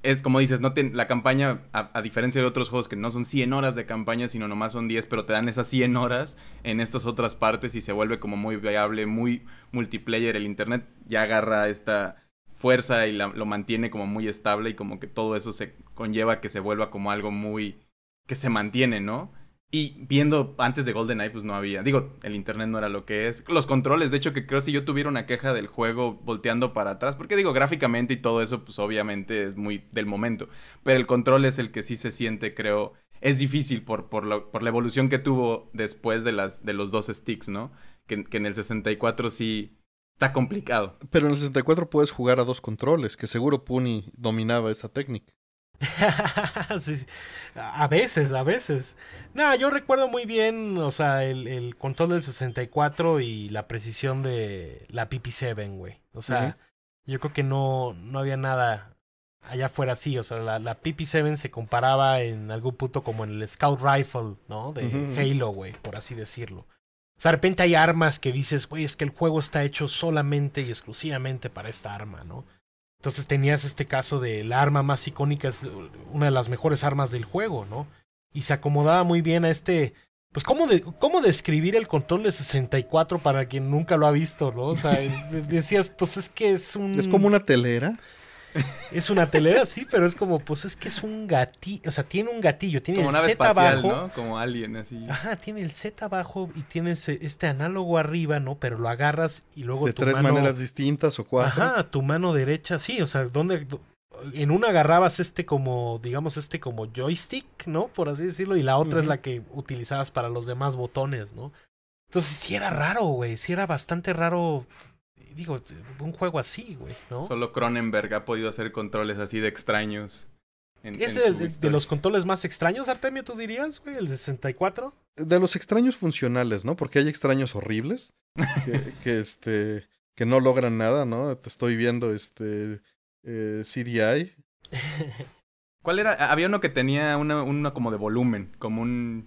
es como dices, no la campaña, a, diferencia de otros juegos que no son 100 horas de campaña, sino nomás son 10, pero te dan esas 100 horas en estas otras partes y se vuelve como muy viable, muy multiplayer. El Internet ya agarra esta fuerza y la, lo mantiene como muy estable y como que todo eso se conlleva que se vuelva como algo muy... que se mantiene, ¿no? Y viendo antes de GoldenEye, pues no había. Digo, el internet no era lo que es. Los controles, de hecho, que creo si yo tuviera una queja del juego volteando para atrás, porque digo, gráficamente y todo eso, pues obviamente es muy del momento. Pero el control es el que sí se siente, creo. Es difícil por, por, por la evolución que tuvo después de, las, de los dos sticks, ¿no? Que, que en el 64 sí está complicado. Pero en el 64 puedes jugar a dos controles, que seguro Puni dominaba esa técnica. *laughs* A veces, a veces. No, yo recuerdo muy bien, o sea, el, el, control del 64 y la precisión de la PP7, güey. O sea, yo creo que no, no había nada allá afuera así. O sea, la, la PP7 se comparaba en algún punto como en el Scout Rifle, ¿no? De Halo, güey, por así decirlo. O sea, de repente hay armas que dices, güey, es que el juego está hecho solamente y exclusivamente para esta arma, ¿no? Entonces tenías este caso de la arma más icónica, es una de las mejores armas del juego, ¿no? Y se acomodaba muy bien a este. Pues, ¿cómo, de, cómo describir el control de 64 para quien nunca lo ha visto, ¿no? O sea, *laughs* decías, pues es que es un. Es como una telera. Es una telera, sí, pero es como, pues es que es un gatillo, o sea, tiene un gatillo, tiene el Z abajo. ¿no? Como alguien así. Ajá, tiene el Z abajo y tienes este análogo arriba, ¿no? Pero lo agarras y luego... De tres maneras distintas o cuatro. Ajá, tu mano derecha, sí, o sea, donde... En una agarrabas este como, digamos, este como joystick, ¿no? Por así decirlo, y la otra es la que utilizabas para los demás botones, ¿no? Entonces sí era raro, güey, sí era bastante raro digo, un juego así, güey, ¿no? Solo Cronenberg ha podido hacer controles así de extraños. ¿Y ¿Es de, los controles más extraños, Artemio, tú dirías, güey? ¿El 64? De los extraños funcionales, ¿no? Porque hay extraños horribles *laughs* que, este, que no logran nada, ¿no? Te estoy viendo este eh, CDI. *laughs* ¿Cuál era? Había uno que tenía una, una como de volumen, como un...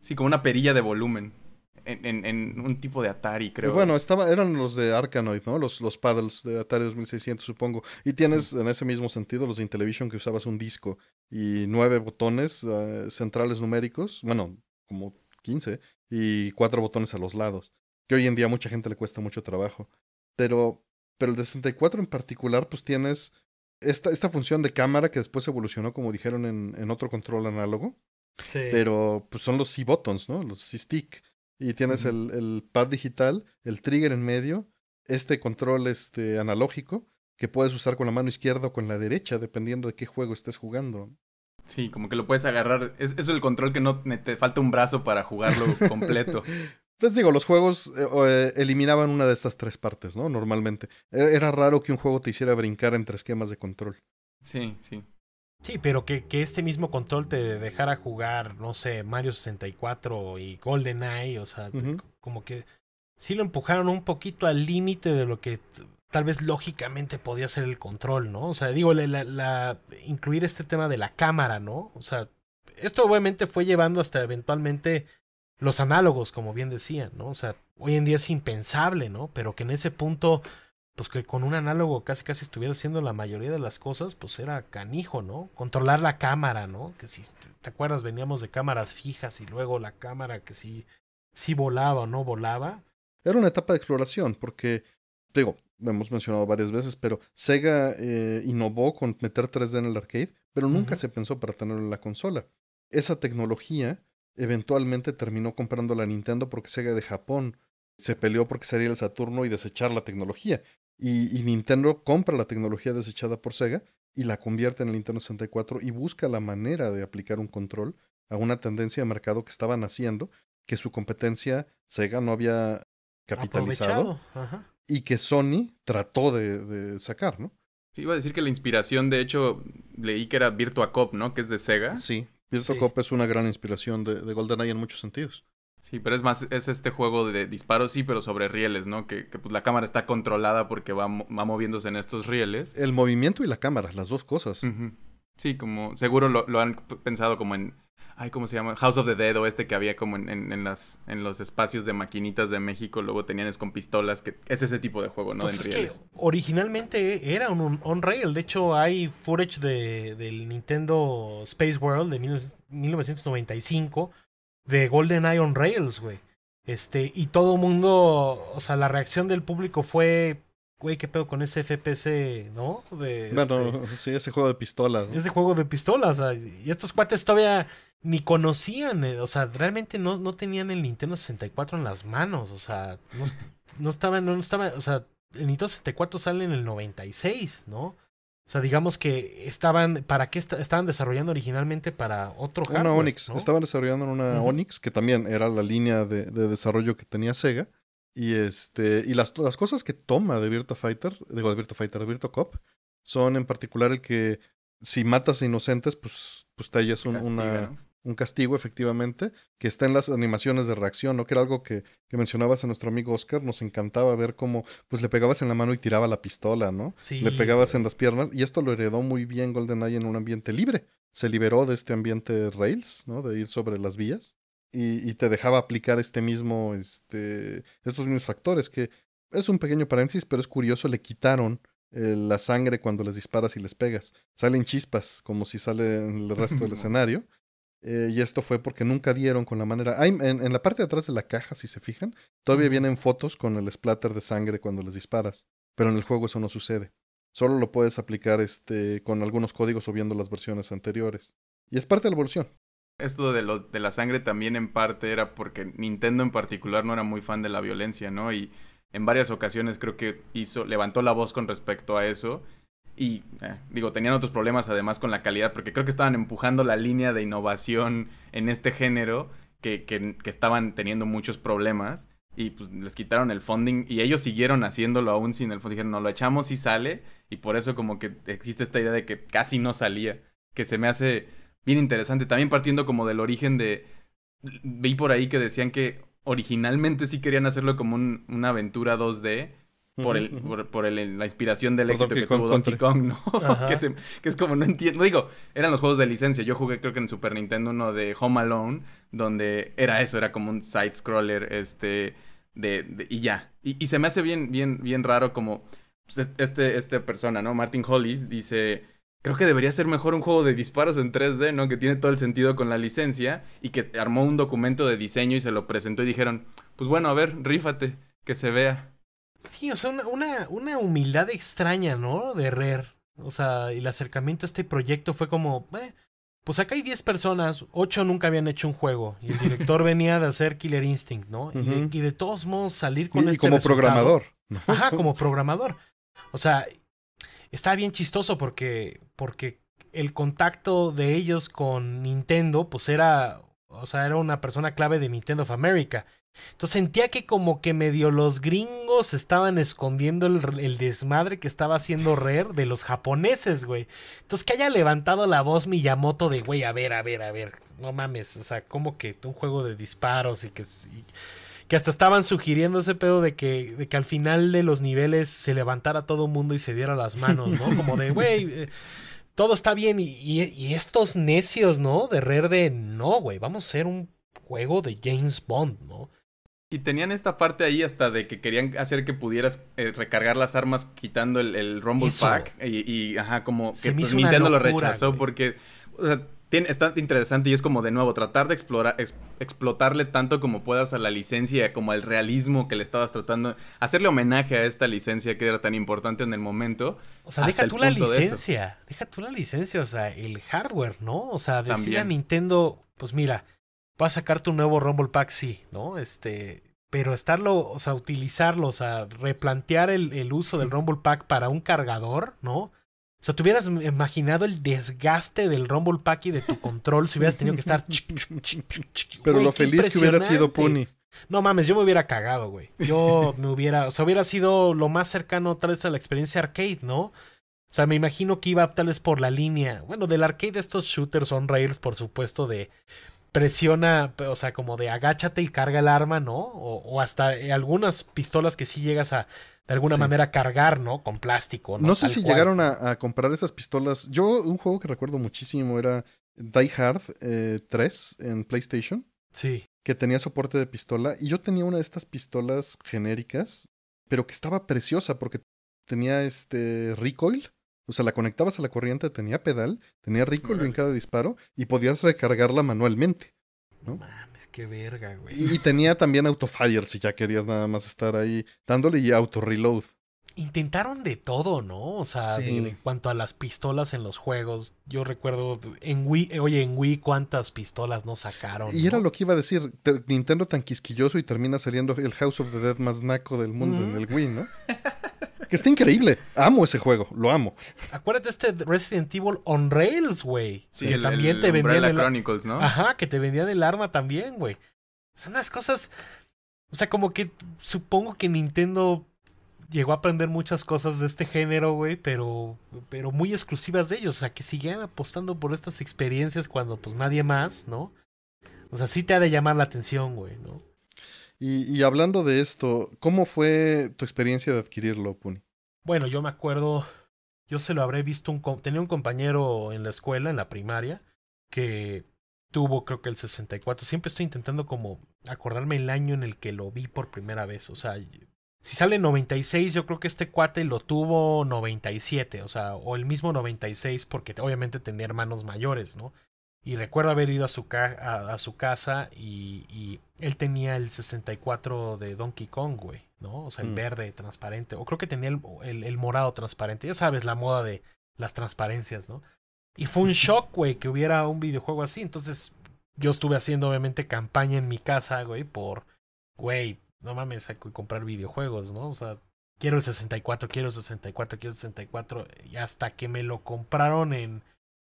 Sí, como una perilla de volumen en, un tipo de Atari, pues creo. Bueno, estaba, eran los de Arkanoid, ¿no? Los, los paddles de Atari 2600, supongo. Y tienes en ese mismo sentido los de Intellivision que usabas un disco y nueve botones eh, centrales numéricos, bueno, como 15, y cuatro botones a los lados, que hoy en día mucha gente le cuesta mucho trabajo. Pero, pero el de 64 en particular, pues tienes esta, esta función de cámara que después evolucionó, como dijeron, en, otro control análogo. Sí. Pero pues son los C-buttons, ¿no? Los C-stick y tienes el, pad digital, el trigger en medio, este control este, analógico que puedes usar con la mano izquierda o con la derecha, dependiendo de qué juego estés jugando. Sí, como que lo puedes agarrar. Es, es el control que no te falta un brazo para jugarlo *laughs* completo. Entonces, pues digo, los juegos eh, eh, eliminaban una de estas tres partes, ¿no? Normalmente. E, era raro que un juego te hiciera brincar entre esquemas de control. Sí, sí. Sí, pero que, que, este mismo control te dejara jugar, no sé, Mario 64 y GoldenEye, o sea, como que sí lo empujaron un poquito al límite de lo que tal vez lógicamente podía ser el control, ¿no? O sea, digo, la, incluir este tema de la cámara, ¿no? O sea, esto obviamente fue llevando hasta eventualmente los análogos, como bien decían, ¿no? O sea, hoy en día es impensable, ¿no? Pero que en ese punto pues que con un análogo casi casi estuviera haciendo la mayoría de las cosas, pues era canijo, ¿no? Controlar la cámara, ¿no? Que si te acuerdas veníamos de cámaras fijas y luego la cámara que sí si volaba o no volaba. Era una etapa de exploración, porque, digo, hemos mencionado varias veces, pero Sega eh, innovó con meter 3D en el arcade, pero nunca se pensó para tenerlo en la consola. Esa tecnología eventualmente terminó comprando la Nintendo porque Sega de Japón se peleó porque sería el Saturno y desechar la tecnología. Y, Nintendo compra la tecnología desechada por Sega y la convierte en el Nintendo 64 y busca la manera de aplicar un control a una tendencia de mercado que estaban haciendo, que su competencia Sega no había capitalizado y que Sony trató de, sacar, ¿no? Iba a decir que la inspiración, de hecho, leí que era Virtua Cop, ¿no? Que es de Sega. Sí, Virtua Cop es una gran inspiración de, de GoldenEye en muchos sentidos. Sí, pero es más, es este juego de disparos, sí, pero sobre rieles, ¿no? Que, pues, la cámara está controlada porque va, va, moviéndose en estos rieles. El movimiento y la cámara, las dos cosas. Sí, como seguro lo, han pensado como en, ay, ¿cómo se llama? House of the Dead o este que había como en, las, en los espacios de maquinitas de México, luego tenían es con pistolas, que es ese tipo de juego, ¿no? Pues que originalmente era un on-rail, de hecho hay footage de, del Nintendo Space World de mil, 1995 de Golden Iron Rails, güey. Este, y todo mundo, o sea, la reacción del público fue, güey, qué pedo con ese FPS, ¿no? De, este, sí, ese juego de pistolas. Ese juego de pistolas, o sea, y estos cuates todavía ni conocían, eh, o sea, realmente no, no tenían el Nintendo 64 en las manos, o sea, no, no estaban, no, no estaban, o sea, el Nintendo 64 sale en el 96, ¿no? O sea, digamos que estaban, ¿para qué estaban desarrollando originalmente para otro hardware? Una Onyx estaban desarrollando una Onyx que también era la línea de, desarrollo que tenía Sega. Y este, y las, las cosas que toma de Virtua Fighter, digo de Virtua Fighter, de Virtua Cop, son en particular el que si matas a inocentes, pues, pues te hallas una, un castigo efectivamente, que está en las animaciones de reacción, ¿no? Que era algo que, mencionabas a nuestro amigo Oscar, nos encantaba ver cómo, pues le pegabas en la mano y tiraba la pistola, ¿no? Le pegabas en las piernas, y esto lo heredó muy bien GoldenEye en un ambiente libre. Se liberó de este ambiente rails, ¿no? De ir sobre las vías. Y, te dejaba aplicar este mismo, este, estos mismos factores, que es un pequeño paréntesis, pero es curioso, le quitaron eh, la sangre cuando les disparas y les pegas. Salen chispas, como si sale en el resto del *laughs* escenario. Eh, y esto fue porque nunca dieron con la manera. Hay, en, la parte de atrás de la caja, si se fijan, todavía vienen fotos con el splatter de sangre cuando les disparas. Pero en el juego eso no sucede. Solo lo puedes aplicar este, con algunos códigos o viendo las versiones anteriores. Y es parte de la evolución. Esto de, de la sangre también en parte era porque Nintendo en particular no era muy fan de la violencia, ¿no? Y en varias ocasiones creo que hizo, levantó la voz con respecto a eso y eh, digo, tenían otros problemas además con la calidad, porque creo que estaban empujando la línea de innovación en este género, que, estaban teniendo muchos problemas. Y pues les quitaron el funding y ellos siguieron haciéndolo aún sin el funding. Dijeron, no, lo echamos y sale. Y por eso como que existe esta idea de que casi no salía. Que se me hace bien interesante. También partiendo como del origen de... Vi por ahí que decían que originalmente sí querían hacerlo como una aventura 2D por, el, por, eh, la inspiración del éxito que tuvo Donkey Kong, ¿no? *laughs* que, es como, no entiendo. Digo, eran los juegos de licencia. Yo jugué, creo que en Super Nintendo, uno de Home Alone, donde era eso, era como un side-scroller, este, de, y ya. Y, se me hace bien, bien, bien raro como, pues, este, esta persona, ¿no? Martin Hollis dice... Creo que debería ser mejor un juego de disparos en 3D, ¿no? Que tiene todo el sentido con la licencia y que armó un documento de diseño y se lo presentó y dijeron, pues bueno, a ver, rífate, que se vea. Sí, o sea, una, una, una humildad extraña, ¿no? De Rare. O sea, el acercamiento a este proyecto fue como, eh, pues acá hay 10 personas, 8 nunca habían hecho un juego. Y el director *laughs* venía de hacer Killer Instinct, ¿no? y, de, todos modos salir con Y este como programador. Ajá, como programador. O sea, está bien chistoso porque, porque el contacto de ellos con Nintendo, pues era, o sea, era una persona clave de Nintendo of America. Entonces sentía que como que medio los gringos estaban escondiendo el, desmadre que estaba haciendo Rare de los japoneses, güey. Entonces que haya levantado la voz Miyamoto de, güey, a ver, a ver, a ver, no mames, o sea, como que un juego de disparos y que... que hasta estaban sugiriendo ese pedo de que, que al final de los niveles se levantara todo el mundo y se diera las manos, ¿no? Como de, güey, eh, todo está bien. Y, estos necios, ¿no? De reer de, no, güey, vamos a hacer un juego de James Bond, ¿no? Y tenían esta parte ahí hasta de que querían hacer que pudieras eh, recargar las armas quitando el, el Rumble Pack. Y, ajá, como que pues, Nintendo lo rechazó porque. está interesante y es como de nuevo tratar de explorar, explotarle tanto como puedas a la licencia, como al realismo que le estabas tratando, hacerle homenaje a esta licencia que era tan importante en el momento. O sea, deja tú la licencia, deja tú la licencia, o sea, el hardware, ¿no? O sea, decirle a Nintendo, pues mira, a sacar tu nuevo Rumble Pack, sí, ¿no? Este, pero estarlo, o sea, utilizarlo, o sea, replantear el, uso del Rumble Pack para un cargador, ¿no? O sea, te hubieras imaginado el desgaste del Rumble Pack y de tu control si hubieras tenido que estar. *laughs* Pero lo feliz que hubiera sido Pony. No mames, yo me hubiera cagado, güey. Yo me hubiera. O sea, hubiera sido lo más cercano tal vez a la experiencia arcade, ¿no? O sea, me imagino que iba tal vez por la línea. Bueno, del arcade estos shooters on rails, por supuesto, de presiona, o sea, como de agáchate y carga el arma, ¿no? O, hasta eh, algunas pistolas que sí llegas a de alguna manera cargar, ¿no? Con plástico. No, no sé si llegaron a, comprar esas pistolas. Yo, un juego que recuerdo muchísimo era Die Hard 3 eh, en PlayStation. Sí. Que tenía soporte de pistola. Y yo tenía una de estas pistolas genéricas, pero que estaba preciosa porque tenía este recoil o sea, la conectabas a la corriente, tenía pedal, tenía rico en cada disparo y podías recargarla manualmente. ¿no? Mames, qué verga, güey. Y, tenía también autofire si ya querías nada más estar ahí dándole y auto-reload. Intentaron de todo, ¿no? O sea, en cuanto a las pistolas en los juegos, yo recuerdo en Wii, oye, en Wii cuántas pistolas no sacaron. Y era lo que iba a decir, Nintendo tan quisquilloso y termina saliendo el House of the Dead más naco del mundo en el Wii, ¿no? *laughs* que está increíble. Amo ese juego, lo amo. Acuérdate este Resident Evil on Rails, güey. Sí, que también te vendía el Chronicles, ¿no? Ajá, que te vendía del arma también, güey. Son unas cosas o sea, como que supongo que Nintendo llegó a aprender muchas cosas de este género, güey, pero, pero muy exclusivas de ellos. O sea, que siguen apostando por estas experiencias cuando pues nadie más, ¿no? O sea, sí te ha de llamar la atención, güey, ¿no? Y, hablando de esto, ¿cómo fue tu experiencia de adquirirlo, Puni? Bueno, yo me acuerdo, yo se lo habré visto, un, tenía un compañero en la escuela, en la primaria, que tuvo creo que el 64. Siempre estoy intentando como acordarme el año en el que lo vi por primera vez. O sea, si sale 96, yo creo que este cuate lo tuvo 97, o sea, o el mismo 96, porque obviamente tenía hermanos mayores, ¿no? Y recuerdo haber ido a su, a, su casa y, él tenía el 64 de Donkey Kong, güey, ¿no? O sea, el mm. verde transparente. O creo que tenía el, el, morado transparente. Ya sabes, la moda de las transparencias, ¿no? Y fue un *laughs* shock, güey, que hubiera un videojuego así. Entonces, yo estuve haciendo, obviamente, campaña en mi casa, güey, por, güey, no mames, hay comprar videojuegos, ¿no? O sea, quiero el 64, quiero el 64, quiero el 64. Y hasta que me lo compraron en...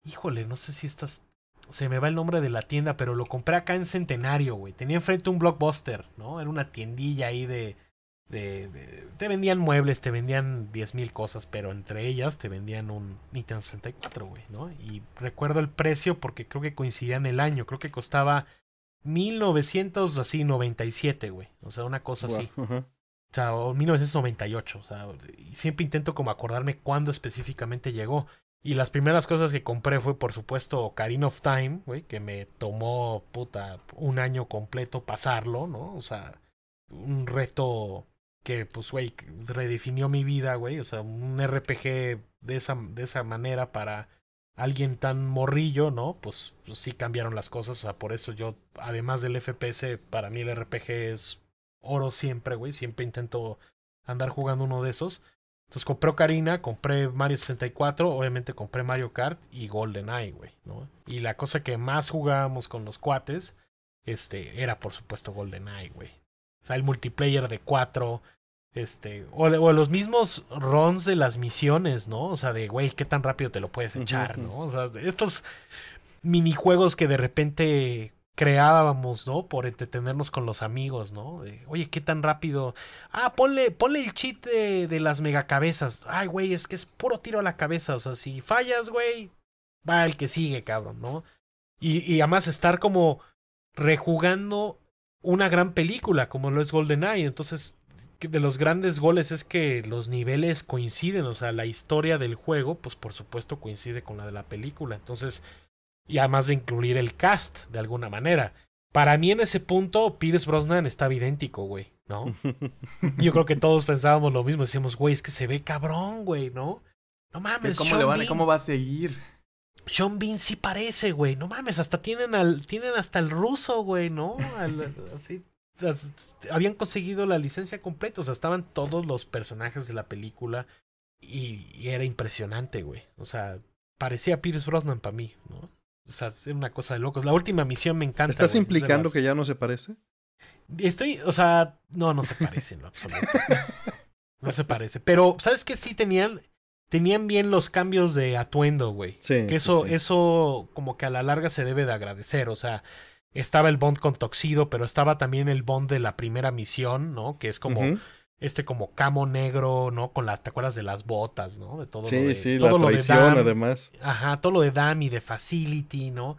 Híjole, no sé si estás se me va el nombre de la tienda, pero lo compré acá en Centenario, güey. Tenía enfrente un blockbuster, ¿no? Era una tiendilla ahí de, de, te vendían muebles, te vendían 10.000 cosas, pero entre ellas te vendían un Nintendo 64, güey, ¿no? Y recuerdo el precio porque creo que coincidía en el año, creo que costaba 1,997, así, güey. O sea, una cosa así. O sea, 1998. O sea, y siempre intento como acordarme cuándo específicamente llegó. Y las primeras cosas que compré fue, por supuesto, Karin of Time, güey, que me tomó, puta, un año completo pasarlo, ¿no? O sea, un reto que, pues, güey, redefinió mi vida, güey. O sea, un RPG de esa, de esa manera para alguien tan morrillo, ¿no? Pues, pues, sí cambiaron las cosas. O sea, por eso yo, además del FPS, para mí el RPG es oro siempre, güey. Siempre intento andar jugando uno de esos. Entonces compré Karina, compré Mario 64, obviamente compré Mario Kart y GoldenEye, güey, ¿no? Y la cosa que más jugábamos con los cuates, este, era por supuesto GoldenEye, güey. O sea, el multiplayer de 4, este, o, los mismos runs de las misiones, ¿no? O sea, de, güey, qué tan rápido te lo puedes echar, ¿no? O sea, estos minijuegos que de repente creábamos, ¿no? Por entretenernos con los amigos, ¿no? Oye, qué tan rápido. Ah, ponle, ponle el cheat de, de las megacabezas. Ay, güey, es que es puro tiro a la cabeza. O sea, si fallas, güey, va el que sigue, cabrón, ¿no? Y, y además estar como rejugando una gran película como lo es GoldenEye. Entonces, de los grandes goles es que los niveles coinciden. O sea, la historia del juego, pues por supuesto coincide con la de la película. Entonces, y además de incluir el cast de alguna manera. Para mí en ese punto, Pierce Brosnan estaba idéntico, güey, ¿no? *laughs* Yo creo que todos pensábamos lo mismo, decíamos, güey, es que se ve cabrón, güey, ¿no? No mames, ¿cómo, le van, ¿cómo va a seguir? Sean Bean sí parece, güey, no mames, hasta tienen al, tienen hasta el ruso, güey, ¿no? así, habían conseguido la licencia completa, o sea, estaban todos los personajes de la película y, y era impresionante, güey. O sea, parecía Pierce Brosnan para mí, ¿no? O sea, es una cosa de locos. La última misión me encanta. ¿Estás implicando que ya no se parece? Estoy, o sea, no, no se parece en absoluto. *laughs* No se parece. Pero, ¿sabes qué? Sí tenían, tenían bien los cambios de atuendo, güey. Sí. Que eso, eso como que a la larga se debe de agradecer. O sea, estaba el Bond con Toxido, pero estaba también el Bond de la primera misión, ¿no? Que es como este como camo negro, ¿no? Con las, ¿te acuerdas de las botas, ¿no? De todo lo de, sí, la traición, además. Ajá, todo lo de Dam de Facility, ¿no?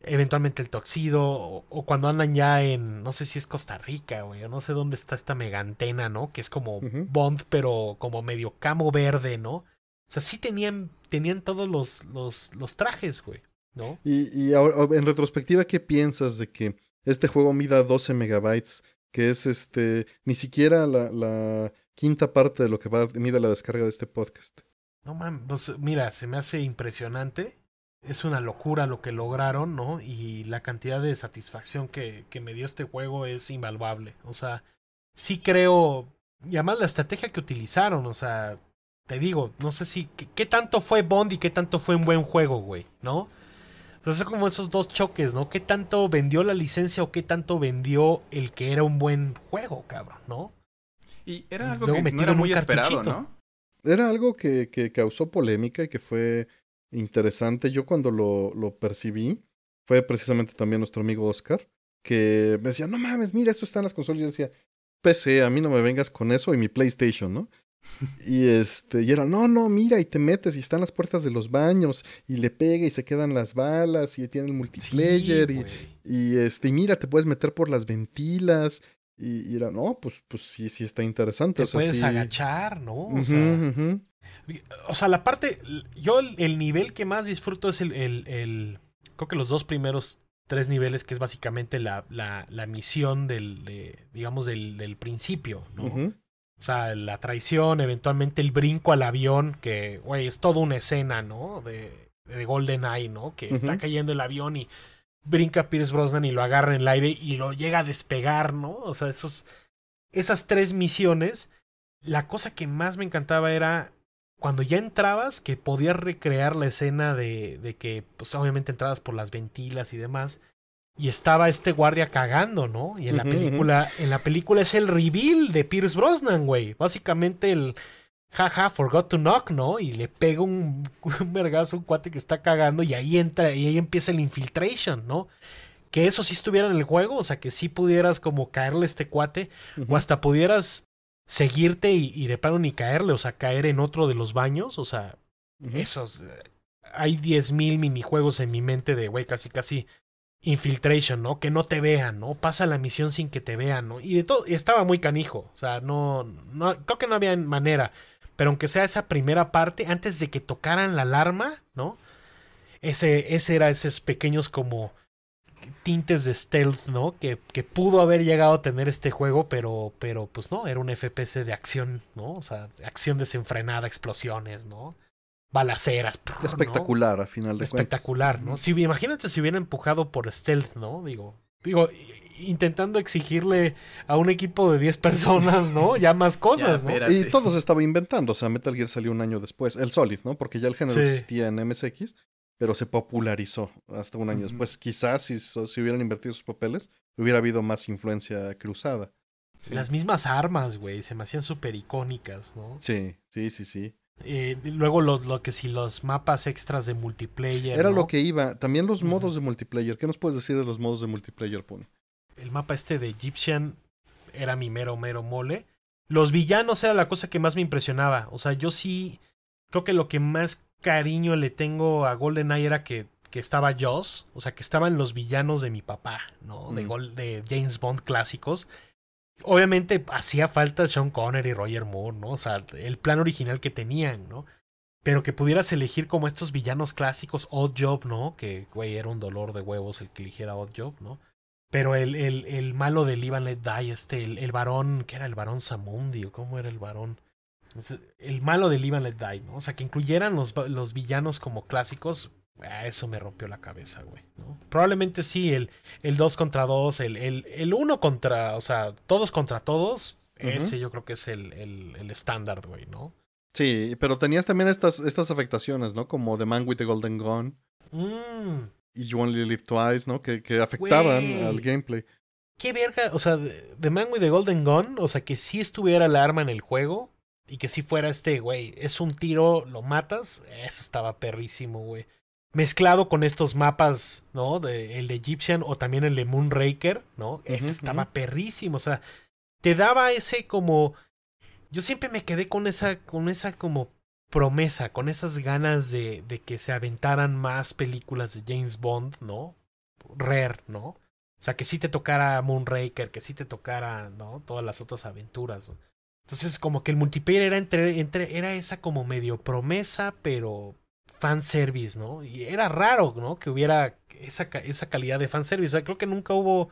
Eventualmente el Toxido, o, cuando andan ya en, no sé si es Costa Rica, güey, no sé dónde está esta mega antena, ¿no? Que es como Bond, pero como medio camo verde, ¿no? O sea, sí tenían, tenían todos los, los, los trajes, güey, ¿no? Y, y en retrospectiva, ¿qué piensas de que este juego mida 12 megabytes que es este ni siquiera la, la quinta parte de lo que va, mide la descarga de este podcast. No mames, pues mira, se me hace impresionante. Es una locura lo que lograron, ¿no? Y la cantidad de satisfacción que, que me dio este juego es invaluable. O sea, sí creo. Y además la estrategia que utilizaron, o sea, te digo, no sé si. ¿Qué, qué tanto fue Bond y qué tanto fue un buen juego, güey? ¿No? Entonces como esos dos choques, ¿no? ¿Qué tanto vendió la licencia o qué tanto vendió el que era un buen juego, cabrón, ¿no? Y era algo que no era muy esperado, ¿no? Era algo que, que, causó polémica y que fue interesante. Yo cuando lo, lo percibí, fue precisamente también nuestro amigo Oscar, que me decía, no mames, mira, esto está en las consolas. Y yo decía, PC, a mí no me vengas con eso y mi PlayStation, ¿no? *laughs* Y este, y era, no, no, mira, y te metes, y están las puertas de los baños, y le pega y se quedan las balas, y tiene el multiplayer, y, este, mira, te puedes meter por las ventilas, y, era, no, pues, pues sí, sí está interesante. Te puedes agachar, ¿no? O, sea, la parte, yo el nivel que más disfruto es el, creo que los dos primeros tres niveles, que es básicamente la, misión del, digamos, del, principio, ¿no? O sea, la traición, eventualmente el brinco al avión, que, güey, es toda una escena, ¿no? De, de Golden Eye, ¿no? Que está cayendo el avión y brinca Pierce Brosnan y lo agarra en el aire y lo llega a despegar, ¿no? O sea, esos, esas tres misiones, la cosa que más me encantaba era cuando ya entrabas, que podías recrear la escena de, de que, pues obviamente entrabas por las ventilas y demás, y estaba este guardia cagando, ¿no? Y en la película, en la película es el reveal de Pierce Brosnan, güey. Básicamente el jaja, forgot to knock, ¿no? Y le pega un, *laughs* un vergazo un cuate que está cagando y ahí entra, y ahí empieza el infiltration, ¿no? Que eso sí estuviera en el juego, o sea, que sí pudieras como caerle a este cuate, o hasta pudieras seguirte y, de plano ni caerle, o sea, caer en otro de los baños, o sea, esos... Eh, hay 10.000 minijuegos en mi mente de, güey, casi, casi infiltration, ¿no? Que no te vean, ¿no? Pasa la misión sin que te vean, ¿no? Y de todo, estaba muy canijo, o sea, no, no, creo que no había manera, pero aunque sea esa primera parte, antes de que tocaran la alarma, ¿no? Ese, ese era esos pequeños como tintes de stealth, ¿no? Que, que pudo haber llegado a tener este juego, pero, pero pues no, era un FPS de acción, ¿no? O sea, acción desenfrenada, explosiones, ¿no? balaceras. Espectacular, al final de Espectacular, ¿no? Si, imagínate si hubiera empujado por stealth, ¿no? Digo, digo, intentando exigirle a un equipo de 10 personas, ¿no? *laughs* Ya más cosas, ¿no? Y todo se estaba inventando, o sea, Metal Gear salió un año después, el Solid, ¿no? Porque ya el género existía en MSX, pero se popularizó hasta un año después. Quizás si, si hubieran invertido sus papeles, hubiera habido más influencia cruzada. Las mismas armas, güey, se me hacían súper icónicas, ¿no? Sí, sí, sí, sí. Eh, luego lo, lo, que si los mapas extras de multiplayer. Era lo que iba. También los modos de multiplayer. ¿Qué nos puedes decir de los modos de multiplayer, Pony? El mapa este de Egyptian era mi mero, mero mole. Los villanos era la cosa que más me impresionaba. O sea, yo sí creo que lo que más cariño le tengo a GoldenEye era que, que estaba Joss. O sea, que estaban los villanos de mi papá, ¿no? de James Bond clásicos obviamente hacía falta Sean Conner y Roger Moore, ¿no? O sea, el plan original que tenían, ¿no? Pero que pudieras elegir como estos villanos clásicos, Odd Job, ¿no? Que, güey, era un dolor de huevos el que eligiera Odd Job, ¿no? Pero el, el, el malo del Ivan Let Die, este, el, el varón, ¿qué era el varón Samundi? ¿O cómo era el varón? El malo de Ivan Let Die, ¿no? O sea, que incluyeran los, los villanos como clásicos, Ah, eso me rompió la cabeza, güey. Probablemente sí, el, el 2 contra 2, el, el, el 1 contra, o sea, todos contra todos, ese yo creo que es el estándar, el, güey, ¿no? Sí, pero tenías también estas, estas afectaciones, ¿no? Como The Man with the Golden Gun. Mm. Y You Only Live Twice, ¿no? Que, que afectaban al gameplay. Qué verga, o sea, The Man with the Golden Gun, o sea, que si estuviera la arma en el juego y que si fuera este, güey, es un tiro, lo matas, eso estaba perrísimo, güey mezclado con estos mapas, ¿no? De, el de Egyptian o también el de Moonraker, ¿no? ese estaba perrísimo, o sea, te daba ese como... Yo siempre me quedé con esa, con esa como promesa, con esas ganas de, que se aventaran más películas de James Bond, ¿no? Rare, ¿no? O sea, que sí te tocara Moonraker, que sí te tocara, ¿no? Todas las otras aventuras. Entonces, como que el multiplayer era entre, era esa como medio promesa, pero, fanservice, ¿no? Y era raro, ¿no? Que hubiera esa, esa calidad de fanservice. service. creo que nunca hubo.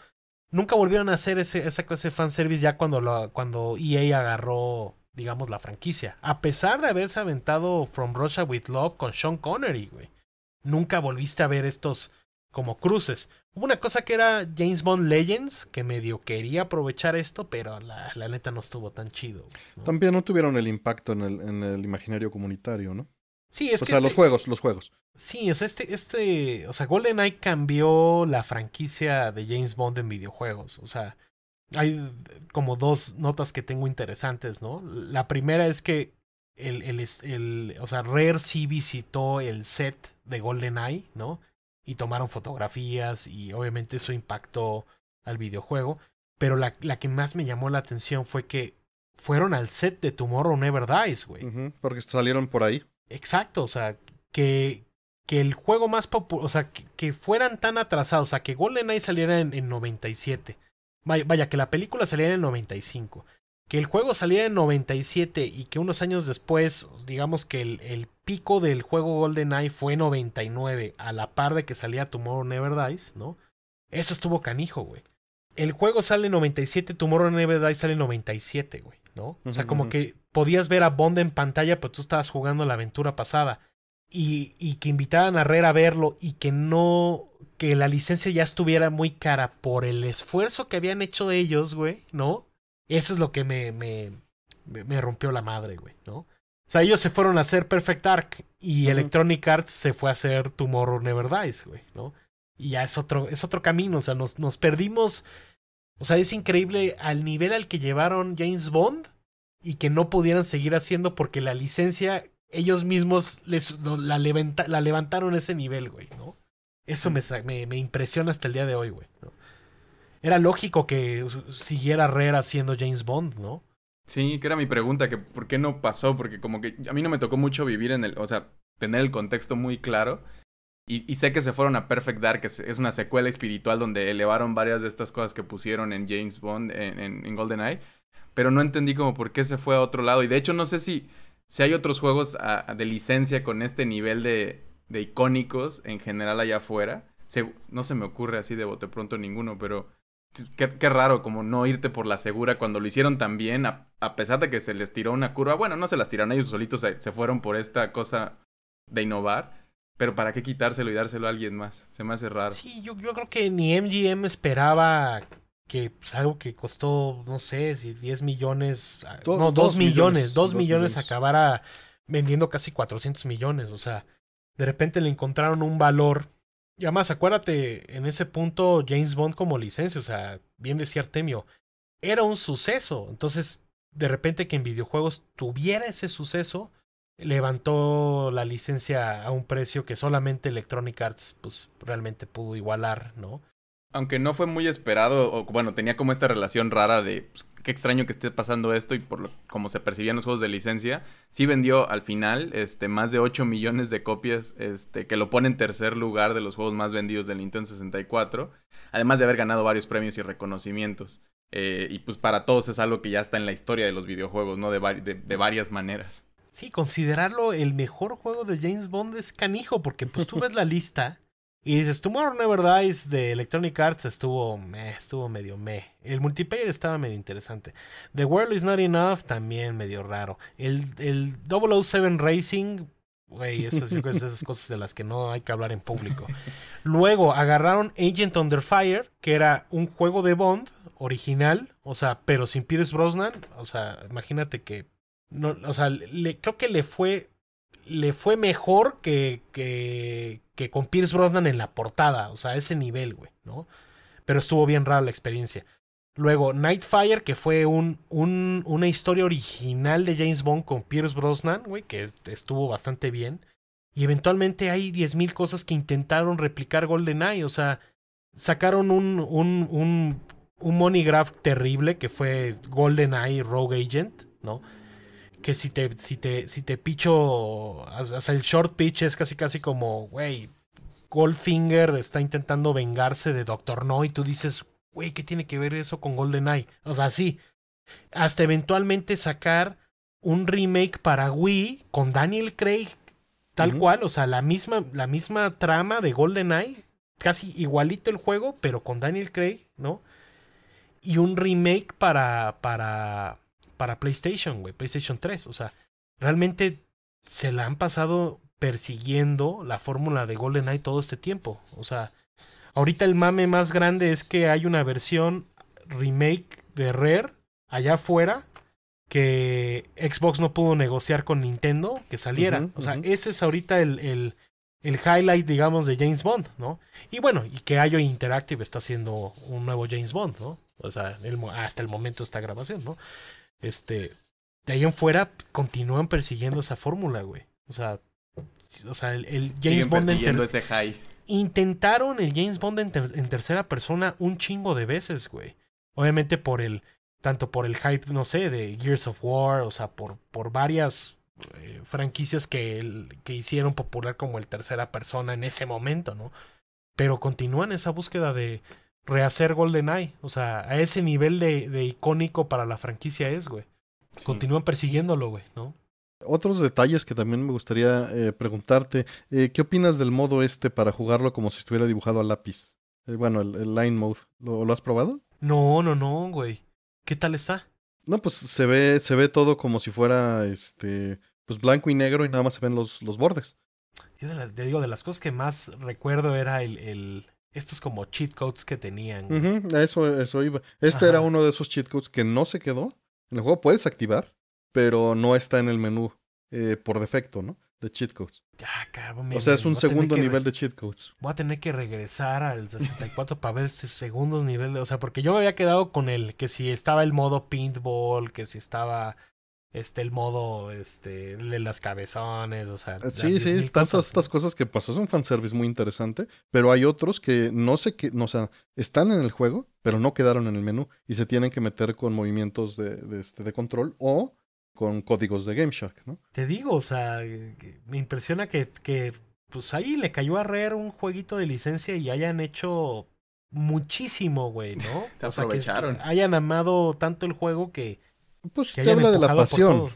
Nunca volvieron a hacer ese, esa clase de fanservice ya cuando, cuando EA agarró, digamos, la franquicia. A pesar de haberse aventado From Russia with Love con Sean Connery, güey. Nunca volviste a ver estos como cruces. Hubo una cosa que era James Bond Legends, que medio quería aprovechar esto, pero la, la neta no estuvo tan chido. También no tuvieron el impacto en el, en el imaginario comunitario, ¿no? Sí, es o sea, los este juegos, los juegos. Sí, o sea, este, este, o sea, GoldenEye cambió la franquicia de James Bond en videojuegos. O sea, hay como dos notas que tengo interesantes, ¿no? La primera es que el, el, el o sea, Rare sí visitó el set de GoldenEye, ¿no? Y tomaron fotografías y obviamente eso impactó al videojuego. Pero la, que más me llamó la atención fue que fueron al set de Tomorrow Never Dies, güey. porque salieron por ahí. Exacto, o sea, que, que el juego más popular, o sea, que, fueran tan atrasados, o sea, que GoldenEye saliera en, 97, vaya, vaya, que la película saliera en 95, que el juego saliera en 97 y que unos años después, digamos que el, el pico del juego GoldenEye fue 99, a la par de que salía Tomorrow Never Dies, ¿no? Eso estuvo canijo, güey. El juego sale en 97, Tomorrow Never Dies sale en 97, güey. ¿no? O sea, como que podías ver a Bond en pantalla, pero pues tú estabas jugando la aventura pasada. Y, y, que invitaran a Rare a verlo y que no, que la licencia ya estuviera muy cara por el esfuerzo que habían hecho ellos, güey, ¿no? Eso es lo que me, me, me rompió la madre, güey, ¿no? O sea, ellos se fueron a hacer Perfect arc y Electronic Arts se fue a hacer Tomorrow Never Dies, güey, ¿no? Y ya es otro, es otro camino, o sea, nos, nos perdimos o sea, es increíble al nivel al que llevaron James Bond y que no pudieran seguir haciendo porque la licencia ellos mismos les, la, levantaron a ese nivel, güey, ¿no? Eso me, impresiona hasta el día de hoy, güey. ¿no? Era lógico que siguiera Rare haciendo James Bond, ¿no? Sí, que era mi pregunta, que por qué no pasó, porque como que a mí no me tocó mucho vivir en el, o sea, tener el contexto muy claro y, sé que se fueron a Perfect Dark, que es una secuela espiritual donde elevaron varias de estas cosas que pusieron en James Bond, en, GoldenEye. Pero no entendí como por qué se fue a otro lado. Y de hecho no sé si, si hay otros juegos de licencia con este nivel de, de icónicos en general allá afuera. no se me ocurre así de bote pronto ninguno, pero qué, raro como no irte por la segura cuando lo hicieron tan bien, a, pesar de que se les tiró una curva. Bueno, no se las tiraron ellos solitos, se fueron por esta cosa de innovar pero ¿para qué quitárselo y dárselo a alguien más? Se me hace raro. Sí, yo, creo que ni MGM esperaba que pues, algo que costó, no sé, si 10 millones, ah, no, 2 millones, 2 dos millones acabara vendiendo casi 400 millones. O sea, de repente le encontraron un valor. Y además, acuérdate, en ese punto James Bond como licencia, o sea, bien decía Artemio, era un suceso. Entonces, de repente que en videojuegos tuviera ese suceso, levantó la licencia a un precio que solamente Electronic Arts pues realmente pudo igualar, ¿no? Aunque no fue muy esperado, o bueno, tenía como esta relación rara de pues, qué extraño que esté pasando esto y por lo, como se percibían los juegos de licencia, sí vendió al final este, más de 8 millones de copias, este, que lo pone en tercer lugar de los juegos más vendidos del Nintendo 64, además de haber ganado varios premios y reconocimientos. Eh, y pues para todos es algo que ya está en la historia de los videojuegos, ¿no? de varias maneras. Sí, considerarlo el mejor juego de James Bond es canijo, porque pues tú ves la lista y dices, Tomorrow Never Dies de Electronic Arts estuvo meh, estuvo medio meh. El multiplayer estaba medio interesante. The World Is Not Enough también medio raro. El, el 007 Racing, güey, esas, esas cosas de las que no hay que hablar en público. Luego agarraron Agent Under Fire, que era un juego de Bond original, o sea, pero sin Pierce Brosnan. O sea, imagínate que no, o sea, creo que le fue, le fue mejor que, que, que con Pierce Brosnan en la portada. O sea, a ese nivel, güey, ¿no? Pero estuvo bien rara la experiencia. Luego, Nightfire, que fue un, un, una historia original de James Bond con Pierce Brosnan, güey, que estuvo bastante bien. Y eventualmente hay 10.000 cosas que intentaron replicar GoldenEye. O sea, sacaron un, un, un, un money terrible que fue GoldenEye Rogue Agent, ¿no? que si te, si te, si te picho, hasta el short pitch es casi casi como, güey, Goldfinger está intentando vengarse de Doctor No y tú dices, güey, ¿qué tiene que ver eso con GoldenEye? O sea, sí. Hasta eventualmente sacar un remake para Wii con Daniel Craig, tal cual, o sea, la misma, la misma trama de GoldenEye, casi igualito el juego, pero con Daniel Craig, ¿no? Y un remake para, para, para PlayStation, güey, PlayStation 3. O sea, realmente se la han pasado persiguiendo la fórmula de GoldenEye todo este tiempo. O sea, ahorita el mame más grande es que hay una versión remake de Rare allá afuera que Xbox no pudo negociar con Nintendo que saliera. o sea, ese es ahorita el, el, el, highlight, digamos, de James Bond, ¿no? Y bueno, y que IO Interactive está haciendo un nuevo James Bond, ¿no? O sea, hasta el momento de esta grabación, ¿no? Este, de ahí en fuera continúan persiguiendo esa fórmula, güey. O sea, o sea, el, James Bond ese Intentaron el James Bond en, tercera persona un chingo de veces, güey. Obviamente por el tanto por el hype, no sé, de Gears of War, o sea, por por varias eh, franquicias que, que hicieron popular como el tercera persona en ese momento, ¿no? Pero continúan esa búsqueda de, rehacer GoldenEye. O sea, a ese nivel de, icónico para la franquicia es, güey. Continúan persiguiéndolo, güey, ¿no? Otros detalles que también me gustaría eh, preguntarte. Eh, ¿Qué opinas del modo este para jugarlo como si estuviera dibujado a lápiz? Eh, bueno, el, line mode. ¿Lo, has probado? No, no, no, güey. ¿Qué tal está? No, pues se ve, se ve todo como si fuera este. Pues blanco y negro y nada más se ven los, los bordes. Yo te digo, de las cosas que más recuerdo era el, estos como cheat codes que tenían. Mhm. eso, eso iba. Este era uno de esos cheat codes que no se quedó. En el juego puedes activar, pero no está en el menú eh, por defecto, ¿no? De cheat codes. Ya cabrón, o sea, es un segundo nivel de cheat codes. Voy a tener que regresar al 64 para ver segundo segundos niveles. O sea, porque yo me había quedado con el que si estaba el modo paintball, que si estaba este el modo este de las cabezones, o sea, sí, sí, están estas cosas que pasó, es un fanservice muy interesante, pero hay otros que no sé qué, o sea, están en el juego, pero no quedaron en el menú y se tienen que meter con movimientos de, este, de control o con códigos de GameShark, ¿no? Te digo, o sea, eh, me impresiona que, que pues ahí le cayó a reer un jueguito de licencia y hayan hecho muchísimo, güey, ¿no? *laughs* Te aprovecharon. O sea, que hayan amado tanto el juego que pues se habla de la pasión.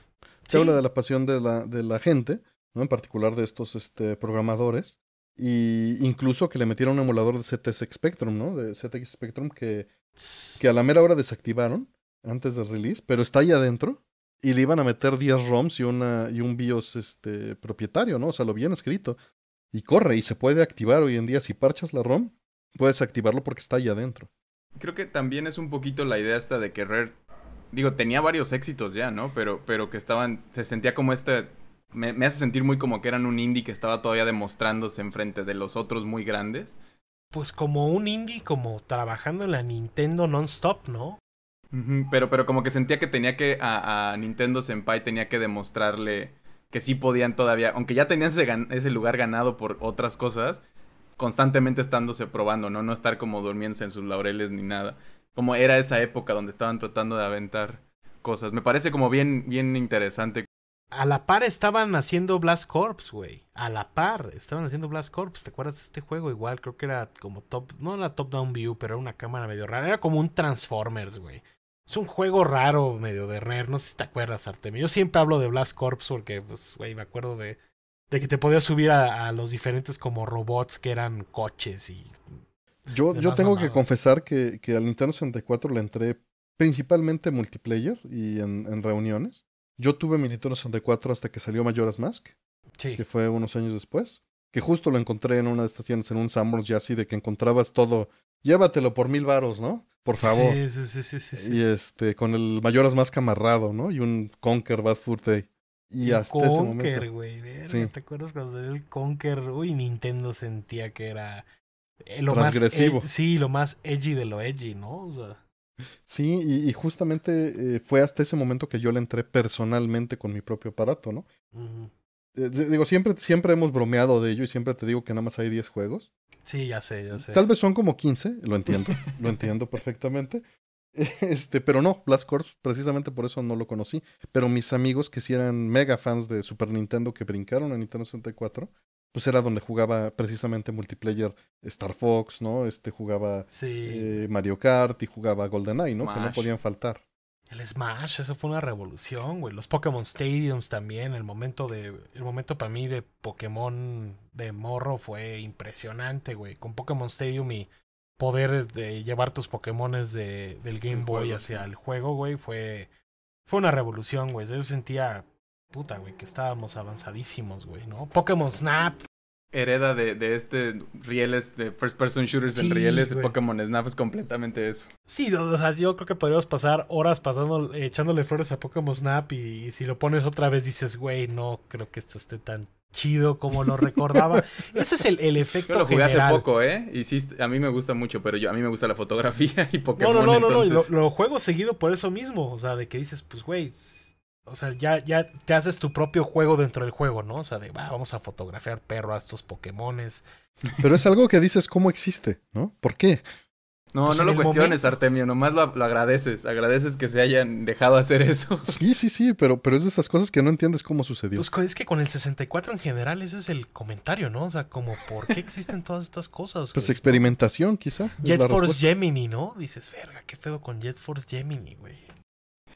Se habla de la pasión de la, de la gente, ¿no? En particular de estos este, programadores. Y incluso que le metieron un emulador de ZX Spectrum, ¿no? De ZX Spectrum que, que a la mera hora desactivaron antes del release, pero está ahí adentro. Y le iban a meter 10 ROMs y, una, y un BIOS este, propietario, ¿no? O sea, lo bien escrito. Y corre y se puede activar hoy en día. Si parchas la ROM, puedes activarlo porque está ahí adentro. Creo que también es un poquito la idea esta de querer digo, tenía varios éxitos ya, ¿no? Pero, pero que estaban, se sentía como este, me, me hace sentir muy como que eran un indie que estaba todavía demostrándose enfrente de los otros muy grandes. Pues como un indie, como trabajando en la Nintendo non-stop, ¿no? pero, pero como que sentía que tenía que, a, a, Nintendo Senpai tenía que demostrarle que sí podían todavía, aunque ya tenían ese, ese lugar ganado por otras cosas, constantemente estándose probando, ¿no? No estar como durmiéndose en sus laureles ni nada como era esa época donde estaban tratando de aventar cosas. Me parece como bien, bien interesante. A la par estaban haciendo Blast Corps, güey. A la par estaban haciendo Blast Corps. ¿Te acuerdas de este juego? Igual creo que era como top, no era top down view, pero era una cámara medio rara. Era como un Transformers, güey. Es un juego raro, medio de Rare. No sé si te acuerdas, Artemio. Yo siempre hablo de Blast Corps porque, pues, güey, me acuerdo de, de que te podías subir a, los diferentes como robots que eran coches y yo, yo tengo que confesar que, que, al Nintendo 64 le entré principalmente multiplayer y en, en, reuniones. Yo tuve mi Nintendo 64 hasta que salió Majora's Mask, sí. que fue unos años después, que justo lo encontré en una de estas tiendas, en un Sanborns ya así, de que encontrabas todo. Llévatelo por mil varos, ¿no? Por favor. Sí, sí, sí, sí, sí, Y este, con el Majora's Mask amarrado, ¿no? Y un Conker Bad Y hasta Conker, ese güey. ¿Te acuerdas cuando salió el Conker? Uy, Nintendo sentía que era eh, lo Más, agresivo sí, lo más edgy de lo edgy, ¿no? O sea. Sí, y, justamente eh, fue hasta ese momento que yo le entré personalmente con mi propio aparato, ¿no? Eh, digo, siempre, siempre hemos bromeado de ello y siempre te digo que nada más hay 10 juegos. Sí, ya sé, ya sé. Tal vez son como 15, lo entiendo, lo entiendo perfectamente. *laughs* Este, pero no, Blast Corps, precisamente por eso no lo conocí. Pero mis amigos que sí eran mega fans de Super Nintendo que brincaron a Nintendo 64, pues era donde jugaba precisamente multiplayer Star Fox, ¿no? Este jugaba eh, Mario Kart y jugaba GoldenEye, ¿no? Que no podían faltar. El Smash, eso fue una revolución, güey. Los Pokémon Stadiums también, el momento de el momento para mí de Pokémon de morro fue impresionante, güey. Con Pokémon Stadium y poderes de llevar tus Pokémones de, del Game Boy hacia el juego, güey, fue fue una revolución, güey. Yo sentía Puta, güey, que estábamos avanzadísimos, güey, ¿no? Pokémon Snap. Hereda de, este rieles, de first person shooters de en rieles, de Pokémon Snap es completamente eso. Sí, o sea, yo creo que podríamos pasar horas pasando, echándole flores a Pokémon Snap y, si lo pones otra vez dices, güey, no creo que esto esté tan chido como lo recordaba. *laughs* Ese es el, el efecto. Yo lo jugué hace poco, ¿eh? Y sí, a mí me gusta mucho, pero yo, a mí me gusta la fotografía y Pokémon. No, no, no, no, no, lo, lo, juego seguido por eso mismo. O sea, de que dices, pues, güey, o sea, ya, ya te haces tu propio juego dentro del juego, ¿no? O sea, de, vamos a fotografiar perro a estos Pokémones. Pero es algo que dices cómo existe, ¿no? ¿Por qué? No, pues no lo cuestiones, Artemio, nomás lo, agradeces, agradeces que se hayan dejado hacer eso. *laughs* Sí, sí, sí, pero, pero es de esas cosas que no entiendes cómo sucedió. Pues es que con el 64 en general ese es el comentario, ¿no? O sea, como, ¿por qué existen todas estas cosas? Pues experimentación, quizá. Jet Force Gemini, ¿no? Dices, verga, qué feo con Jet Force Gemini, güey.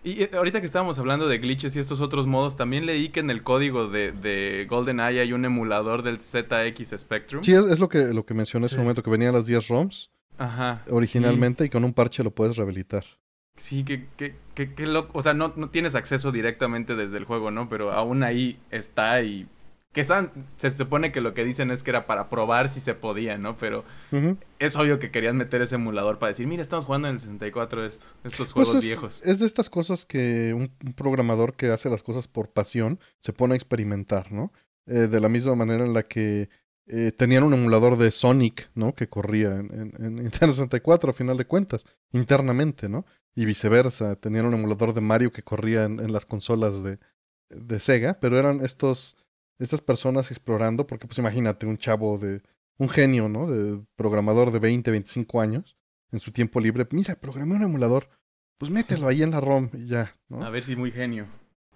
Y eh, ahorita que estábamos hablando de glitches y estos otros modos, también leí que en el código de, GoldenEye hay un emulador del ZX Spectrum. Sí, es, lo, que, lo que mencioné hace en ese momento, que venían las 10 ROMs originalmente y con un parche lo puedes rehabilitar. Sí, que, que, que, O sea, no, no tienes acceso directamente desde el juego, ¿no? Pero aún ahí está y que están, se supone que lo que dicen es que era para probar si se podía, ¿no? Pero es obvio que querían meter ese emulador para decir, mira, estamos jugando en el 64 esto, estos pues juegos viejos. Es de estas cosas que un, programador que hace las cosas por pasión se pone a experimentar, ¿no? Eh, de la misma manera en la que eh, tenían un emulador de Sonic, ¿no? Que corría en, *laughs* Nintendo 64, a final de cuentas, internamente, ¿no? Y viceversa, tenían un emulador de Mario que corría en, en las consolas de, de Sega, pero eran estos estas personas explorando, porque pues imagínate un chavo de, un genio, ¿no? De programador de 20, 25 años, en su tiempo libre, mira, programé un emulador, pues mételo ahí en la ROM y ya, ¿no? A ver si muy genio.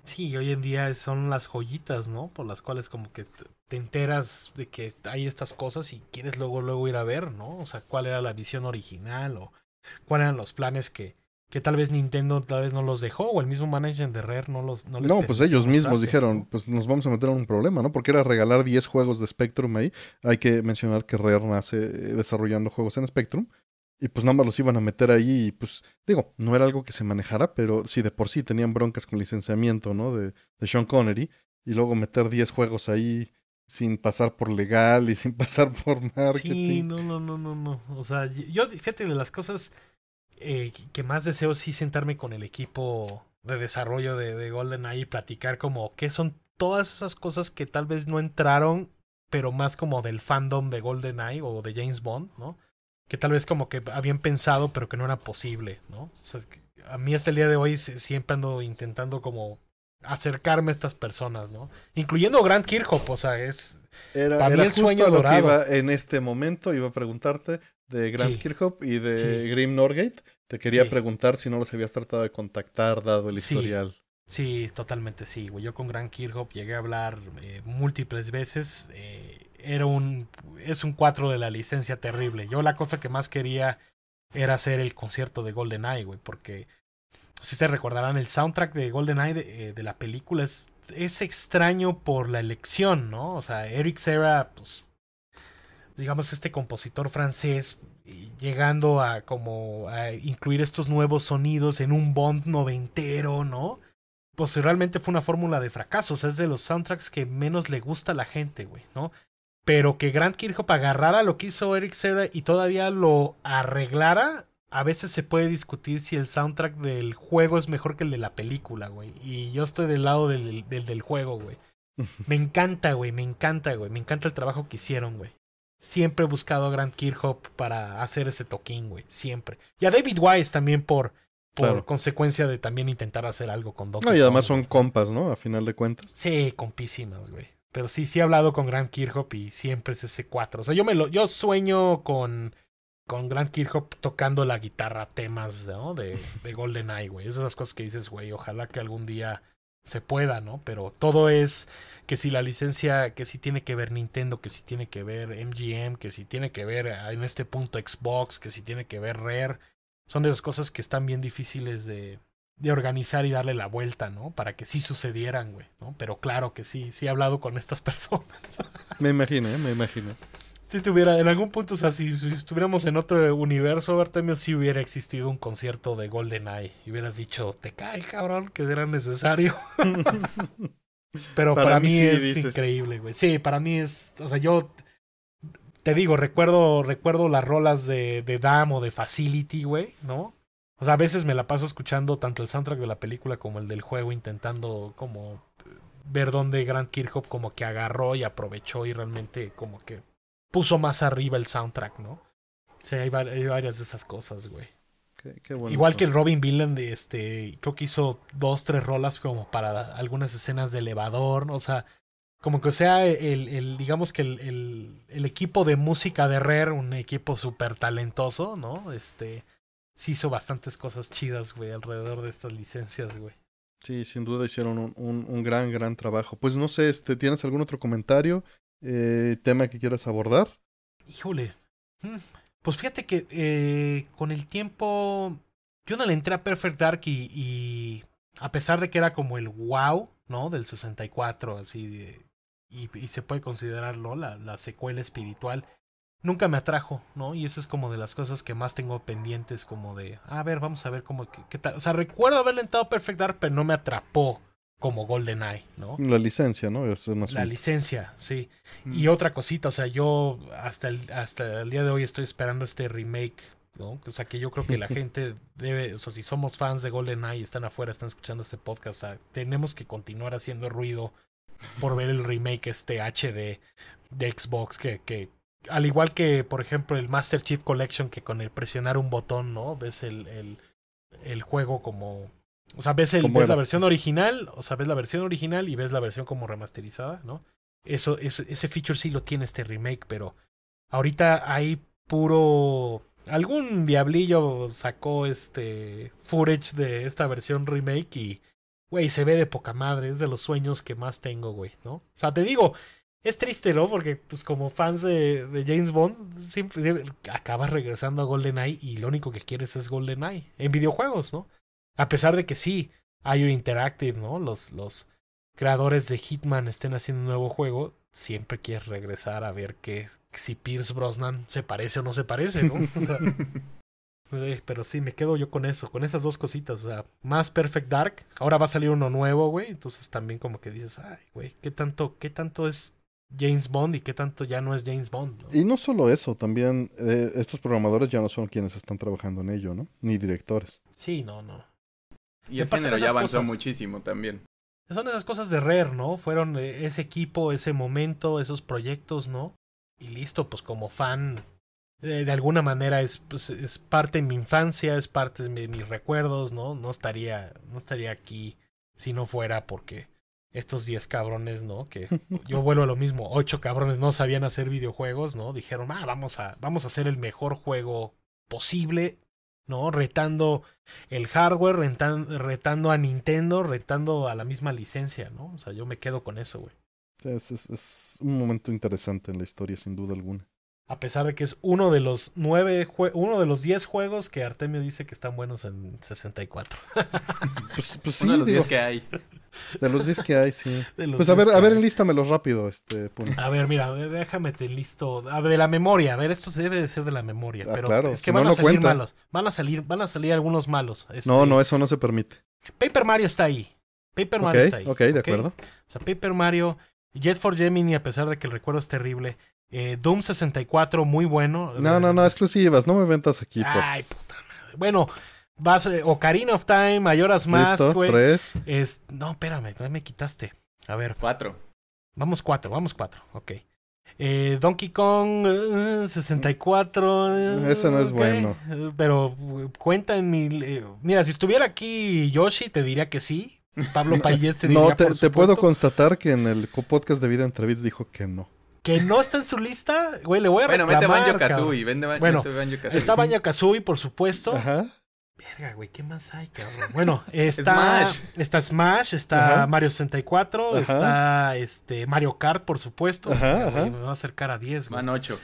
Sí, hoy en día son las joyitas, ¿no? Por las cuales como que te enteras de que hay estas cosas y quieres luego, luego ir a ver, ¿no? O sea, cuál era la visión original o cuáles eran los planes que, que tal vez Nintendo tal vez no los dejó o el mismo management de Rare no los no, no pues ellos mismos dijeron pues nos vamos a meter en un problema no porque era regalar 10 juegos de Spectrum ahí hay que mencionar que Rare nace eh, desarrollando juegos en Spectrum y pues nada más los iban a meter ahí y pues digo no era algo que se manejara pero si de por sí tenían broncas con licenciamiento no de, de Sean Connery y luego meter 10 juegos ahí sin pasar por legal y *laughs* sin pasar por marketing. Sí, no, no, no, no, no. O sea, yo fíjate de las cosas eh, que más deseo sí sentarme con el equipo de desarrollo de, GoldenEye y platicar como qué son todas esas cosas que tal vez no entraron, pero más como del fandom de GoldenEye o de James Bond, ¿no? Que tal vez como que habían pensado, pero que no era posible, ¿no? O sea, a mí hasta el día de hoy siempre ando intentando como acercarme a estas personas, ¿no? Incluyendo Grant Kirchhoff, o sea, es era, era el sueño dorado. Iba, en este momento iba a preguntarte de Grant Kirkhope y de Grim Norgate. Te quería preguntar si no los habías tratado de contactar, dado el historial. Sí, totalmente sí, güey. Yo con Grant Kirchhoff llegué a hablar eh, múltiples veces. Eh, era un. Es un 4 de la licencia terrible. Yo la cosa que más quería era hacer el concierto de GoldenEye, güey, porque. Si se recordarán, el soundtrack de GoldenEye de, eh, de la película es, es extraño por la elección, ¿no? O sea, Eric Serra, pues, digamos, este compositor francés llegando a como a incluir estos nuevos sonidos en un Bond noventero, ¿no? Pues realmente fue una fórmula de fracasos, es de los soundtracks que menos le gusta a la gente, güey, ¿no? Pero que Grant Kirchhoff agarrara lo que hizo Eric Serra y todavía lo arreglara, a veces se puede discutir si el soundtrack del juego es mejor que el de la película, güey. Y yo estoy del lado del, del, del juego, güey. *laughs* Me encanta, güey, me encanta, güey. Me encanta el trabajo que hicieron, güey. Siempre he buscado a Grant Kirchhoff para hacer ese toquín, güey. Siempre. Y a David Wise también por, por consecuencia de también intentar hacer algo con Doctor. No, y además son compas, ¿no? A final de cuentas. Sí, compísimas, güey. Pero sí, sí he hablado con Grant Kirchhoff y siempre es ese cuatro O sea, yo me lo, yo sueño con, con Grant Kirchhoff tocando la guitarra temas, ¿no? De, de Golden Eye, güey. esas cosas que dices, güey, ojalá que algún día se pueda, ¿no? Pero todo es que si la licencia, que si tiene que ver Nintendo, que si tiene que ver MGM, que si tiene que ver ah, en este punto Xbox, que si tiene que ver Rare, son de esas cosas que están bien difíciles de, de organizar y darle la vuelta, ¿no? Para que sí sucedieran, güey, ¿no? Pero claro que sí, sí he hablado con estas *laughs* personas. Me imagino, ¿eh? me imagino. Si tuviera, en algún punto, o sea, si, estuviéramos en otro universo, Bartemio, si hubiera existido un concierto de GoldenEye. Y hubieras dicho, te cae, cabrón, que era necesario. *laughs* Pero para, mí, es increíble, güey. Sí, para mí es, o sea, yo te digo, recuerdo, recuerdo las rolas de, de Dam o de Facility, güey, ¿no? O sea, a veces me la paso escuchando tanto el soundtrack de la película como el del juego, intentando como ver dónde Grant Kirchhoff como que agarró y aprovechó y realmente como que puso más arriba el soundtrack, ¿no? Sí, hay, hay varias de esas cosas, güey. Qué, bueno, Igual que el Robin de este, creo que hizo dos, tres rolas como para algunas escenas de elevador, o sea, como que sea el, digamos que el, el, equipo de música de Rare, un equipo súper talentoso, ¿no? Este, sí hizo bastantes cosas chidas, güey, alrededor de estas licencias, güey. Sí, sin duda hicieron un, un gran, gran trabajo. Pues no sé, este, ¿tienes algún otro comentario? eh, tema que quieras abordar. Híjole. Mm, pues fíjate que eh, con el tiempo yo no le entré a Perfect Dark y, a pesar de que era como el wow, ¿no? Del 64, así de, y, y, se puede considerarlo la, secuela espiritual, nunca me atrajo, ¿no? Y eso es como de las cosas que más tengo pendientes, como de, a ver, vamos a ver cómo, tal. O sea, recuerdo haberle entrado a Perfect Dark, pero no me atrapó como GoldenEye, ¿no? La licencia, ¿no? la licencia, sí. Mm. Y otra cosita, o sea, yo hasta el, hasta el día de hoy estoy esperando este remake, ¿no? O sea, que yo creo que la *laughs* gente debe, o sea, si somos fans de GoldenEye y están afuera, están escuchando este podcast, tenemos que continuar haciendo ruido por ver el remake este HD de Xbox que, que al igual que, por ejemplo, el Master Chief Collection, que con el presionar un botón, ¿no? Ves el, el juego como o sea, ves, la versión original, o sea, ves la versión original y ves la versión como remasterizada, ¿no? Eso, ese feature sí lo tiene este remake, pero ahorita hay puro... Algún diablillo sacó este footage de esta versión remake y, güey, se ve de poca madre, es de los sueños que más tengo, güey, ¿no? O sea, te digo, es triste, ¿no? Porque, pues, como fans de, James Bond, acabas regresando a GoldenEye y lo único que quieres es GoldenEye en videojuegos, ¿no? A pesar de que sí, un Interactive, ¿no? Los, creadores de Hitman estén haciendo un nuevo juego, siempre quieres regresar a ver que, si Pierce Brosnan se parece o no se parece, ¿no? *laughs* Eh, pero sí, me quedo yo con eso, con esas dos cositas. O sea, más Perfect Dark. Ahora va a salir uno nuevo, güey. Entonces también como que dices, ay, güey, ¿qué tanto, qué tanto es James Bond y qué tanto ya no es James Bond? ¿no? Y no solo eso, también eh, estos programadores ya no son quienes están trabajando en ello, ¿no? Ni directores. Sí, no, no. Y el ya avanzó muchísimo también. Son esas cosas de Rare, ¿no? Fueron eh, ese equipo, ese momento, esos proyectos, ¿no? Y listo, pues como fan, de, alguna manera es, pues, es parte de mi infancia, es parte de mis recuerdos, ¿no? No estaría, no estaría aquí si no fuera porque estos 10 cabrones, ¿no? Que *laughs* yo vuelvo a lo mismo, 8 cabrones no sabían hacer videojuegos, ¿no? Dijeron, ah, vamos a, vamos a hacer el mejor juego posible ¿no? Retando el hardware, retando, a Nintendo, retando a la misma licencia, ¿no? O sea, yo me quedo con eso, güey. Es, es, un momento interesante en la historia, sin duda alguna. A pesar de que es uno de los nueve uno de los diez juegos que Artemio dice que están buenos en 64. *laughs* Pues, pues uno de los 10 que hay. De los 10 que hay, sí. Pues a ver, a ver, enlístamelos rápido, este A ver, mira, déjame te listo. de la memoria, a ver, esto debe de ser de la memoria. Ah, pero claro, es que van a salir malos. Van a salir, van a salir algunos malos. no, este. no, eso no se permite. Paper Mario está ahí. Paper Mario está ahí. Ok, de acuerdo. O sea, Paper Mario, Jet for Gemini, a pesar de que el recuerdo es terrible. Eh, Doom 64, muy bueno. No, no, no, eh, exclusivas, no me ventas aquí. Ay, puta madre. Bueno, Vas, eh, Ocarina of Time, Mayoras Más, güey. Tres. no, espérame, me quitaste. A ver. Cuatro. Vamos cuatro, vamos cuatro, ok. Eh, Donkey Kong 64. Eh, eh, Ese Eso no es bueno. Pero cuenta en mi. mira, si estuviera aquí Yoshi, te diría que sí. Pablo *laughs* Payés te diría No, te, No, te puedo constatar que en el podcast de Vida Entrevista dijo que no. Que no está en su lista, güey, le voy a Bueno, Banjo Kazooie, vende Banjo está Banjo Kazooie, por supuesto. Ajá. Verga, güey, ¿qué más hay, Bueno, *laughs* está Smash, está, Smash, está Mario 64, está este Mario Kart, por supuesto. me voy a acercar a 10, güey. Van 8.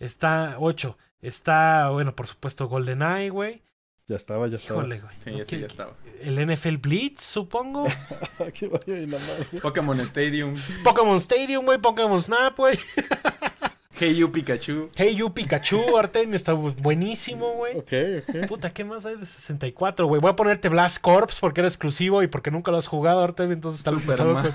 Está 8. Está, bueno, por supuesto, GoldenEye, güey. Ya estaba, ya estaba. Güey. Sí, sí, ya estaba. El NFL Blitz, supongo. *laughs* Pokémon Stadium. Pokémon Stadium, güey. Pokémon Snap, güey. *laughs* Hey You Pikachu. Hey You Pikachu, Artemio, está buenísimo, güey. Ok, ok. Puta, ¿qué más hay de 64, güey? Voy a ponerte Blast Corps porque era exclusivo y porque nunca lo has jugado, Artemio, entonces está vez... Superman.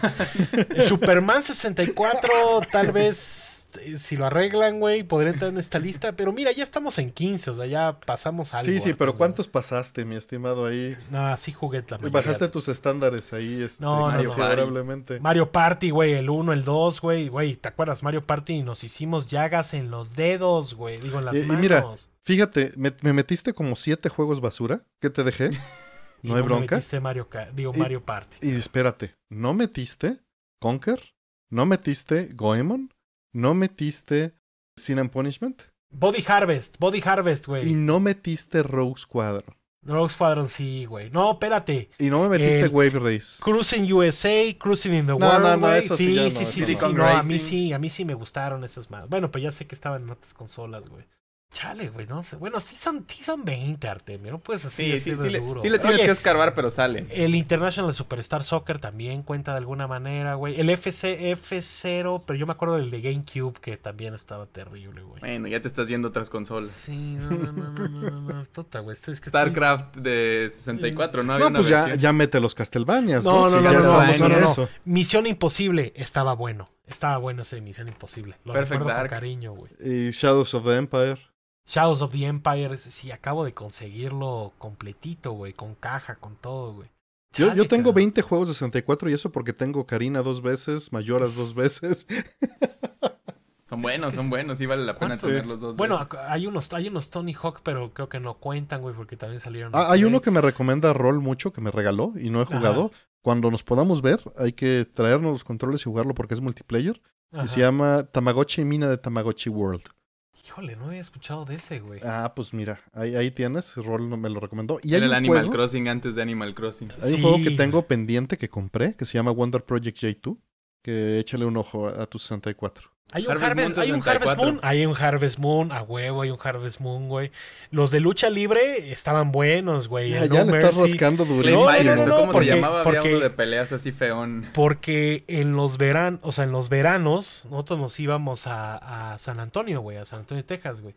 Superman 64, tal vez... *laughs* Eh, si lo arreglan, güey, podría entrar en esta lista. Pero mira, ya estamos en 15, o sea, ya pasamos algo. Sí, sí, pero ¿cuántos pasaste, mi estimado? Ahí. No, sí jugué Bajaste tus estándares ahí, este, no, no, Mario Party, güey, el 1, el 2, güey. Güey, ¿te acuerdas? Mario Party nos hicimos llagas en los dedos, güey. Digo, en las manos. Y mira, fíjate, me, metiste como 7 juegos basura ¿Qué te dejé. *laughs* no hay bronca. Metiste Mario, digo, Mario Party. Y espérate, ¿no metiste Conker? ¿No metiste Goemon? no metiste Sin and Punishment. Body Harvest, Body Harvest, güey. Y no metiste Rogue Squadron. Rogue Squadron, sí, güey. No, espérate. Y no me metiste Wave Race. Cruising USA, Cruising in the no, World, no, no, eso sí, sí, sí, sí, sí, sí, no, a mí sí, a mí sí me gustaron esas más. Bueno, pues ya sé que estaban en otras consolas, güey. Chale, güey, no sé. Bueno, sí son, sí 20, Artemio. No puedes así sí, sí, duro. Sí le tienes que escarbar, pero sale. El International Superstar Soccer también cuenta de alguna manera, güey. El FC, F0, pero yo me acuerdo del de GameCube que también estaba terrible, güey. Bueno, ya te estás viendo otras consolas. Sí, no, no, no, no, no, no Tota, güey. Es que StarCraft de 64, ¿no? no, pues ya, ya, mete los Castlevanias. No, no, no, no, no, no, Misión Imposible estaba bueno. Estaba bueno ese Misión Imposible. Lo recuerdo con cariño, güey. Y Shadows of the Empire. Shadows of the Empire, sí, acabo de conseguirlo completito, güey, con caja, con todo, güey. Yo, tengo 20 juegos de 64 y eso porque tengo Karina dos veces, Mayoras dos *laughs* veces. Son buenos, son buenos, sí vale la pena tener los dos. Bueno, hay unos, hay unos Tony Hawk, pero creo que no cuentan, güey, porque también salieron. Ah, hay uno que me recomienda Roll mucho, que me regaló y no he jugado. Cuando nos podamos ver, hay que traernos los controles y jugarlo porque es multiplayer. Y se llama Tamagotchi Mina de Tamagotchi World. Híjole, no había escuchado de ese, güey. Ah, pues mira, ahí, tienes, Rol me lo recomendó. Y el Animal Crossing antes de Animal Crossing. Hay un juego que tengo pendiente que compré, que se llama Wonder Project J2, que échale un ojo a, a tu 64. Hay un Harvest, Moon, hay un Harvest Moon. a huevo, hay un Harvest Moon, güey. Los de lucha libre estaban buenos, güey. Ya, ya estás rascando durísimo. No, no, no, porque, llamaba? Porque, de peleas así feón. Porque en los veranos, o sea, en los veranos, nosotros nos íbamos a, a San Antonio, güey, a San Antonio, Texas, güey.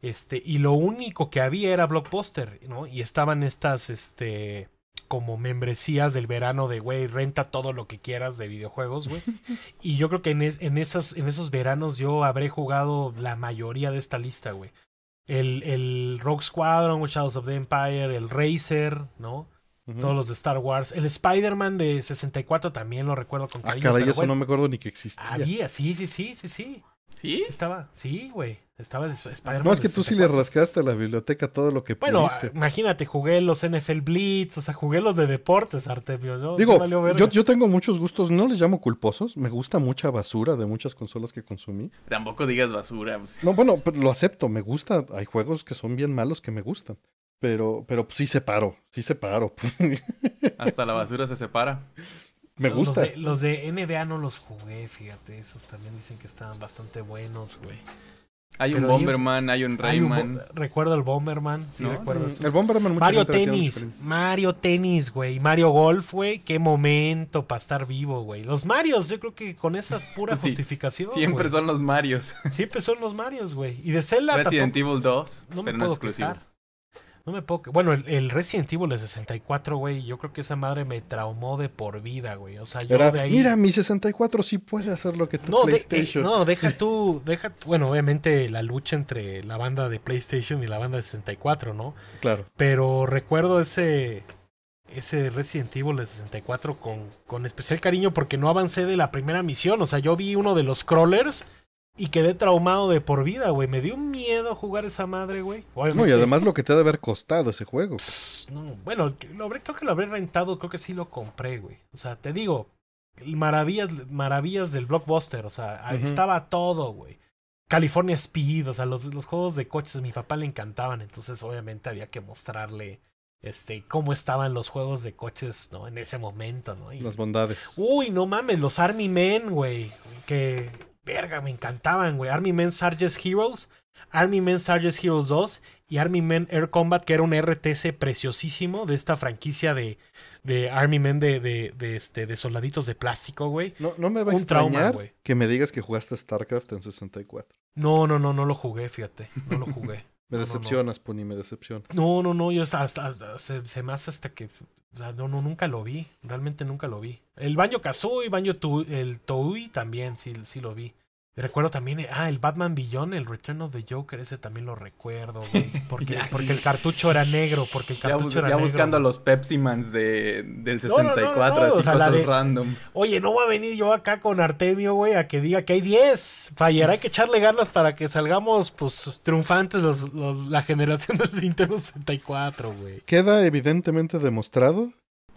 Este, y lo único que había era Blockbuster, ¿no? Y estaban estas, este como membresías del verano de, güey, renta todo lo que quieras de videojuegos, güey. *laughs* y yo creo que en, en, esas, en esos veranos yo habré jugado la mayoría de esta lista, güey. El, el Rogue Squadron, Shadows of the Empire, el Racer, ¿no? Todos los de Star Wars. El Spider-Man de 64 también lo recuerdo con ah, cariño. Ah, caray, eso no me acuerdo ni que existía. Había, sí, sí, sí, sí, sí. ¿Sí? Estaba, sí, güey. Estaba Spider-Man. No, que tú sí le rascaste a la biblioteca todo lo que pudiste. Bueno, imagínate, jugué los NFL Blitz, o sea, jugué los de deportes, Artemio. Digo, yo, yo, tengo muchos gustos, no les llamo culposos. Me gusta mucha basura de muchas consolas que consumí. Tampoco digas basura. Pues. No, bueno, lo acepto, me gusta. Hay juegos que son bien malos que me gustan. Pero, pero sí separo, sí separo. Hasta la basura se separa. *laughs* Me gusta. Los de, NBA no los jugué, fíjate. Esos también dicen que estaban bastante buenos, güey. Hay un Bomberman, hay, un Rayman. recuerdo el Bomberman, sí, recuerdo. El Bomberman mucho Mario Tenis, Mario Tenis, güey. Mario Golf, güey. Qué momento para estar vivo, güey. Los Marios, yo creo que con esa pura *laughs* justificación. Siempre son los Marios. Siempre son los Marios, güey. Y de Zelda. Resident Evil 2, no pero no es exclusivo. No me puedo. Bueno, el, Resident Evil de 64, güey. Yo creo que esa madre me traumó de por vida, güey. O sea, yo de ahí. Mira, mi 64 sí puede hacer lo que tú eh, PlayStation. no, deja *laughs* tú. Deja, bueno, obviamente la lucha entre la banda de PlayStation y la banda de 64, ¿no? Claro. Pero recuerdo ese. Ese Resident Evil de 64 con, con especial cariño porque no avancé de la primera misión. O sea, yo vi uno de los crawlers y quedé traumado de por vida, güey. Me dio miedo jugar esa madre, güey. No, y además lo que te ha de haber costado ese juego. no, bueno, lo creo que lo habré rentado, creo que sí lo compré, güey. O sea, te digo, maravillas, maravillas del blockbuster. O sea, estaba todo, güey. California Speed, o sea, los, los, juegos de coches a mi papá le encantaban. Entonces, obviamente, había que mostrarle este, cómo estaban los juegos de coches, ¿no? En ese momento, ¿no? Las bondades. Uy, no mames, los Army Men, güey. Que verga, me encantaban, güey. Army Men Sarges Heroes, Army Men Sarges Heroes 2 y Army Men Air Combat, que era un RTC preciosísimo de esta franquicia de, Army Men de, este, de soldaditos de plástico, güey. No, me va a un extrañar trauma, que me digas que jugaste StarCraft en 64. No, no, no, no lo jugué, fíjate. No lo jugué. *laughs* Me decepcionas, Puni, me decepcionas. No, no, no, yo hasta, se, me hace hasta que. O sea, no, no, nunca lo vi. Realmente nunca lo vi. El baño Kazooie, baño tu, el Toui también, sí, sí lo vi. Recuerdo también, eh, ah, el Batman Billón, el Return of the Joker, ese también lo recuerdo, güey. *laughs* Porque, porque el cartucho era negro, porque el cartucho era negro. Ya buscando a los Pepsi-Mans del 64, así cosas random. Oye, no va a venir yo acá con Artemio, güey, a que diga que hay 10. Fallará, hay que echarle ganas para que salgamos, pues, triunfantes los, los, la generación del Nintendo 64, güey. Queda evidentemente demostrado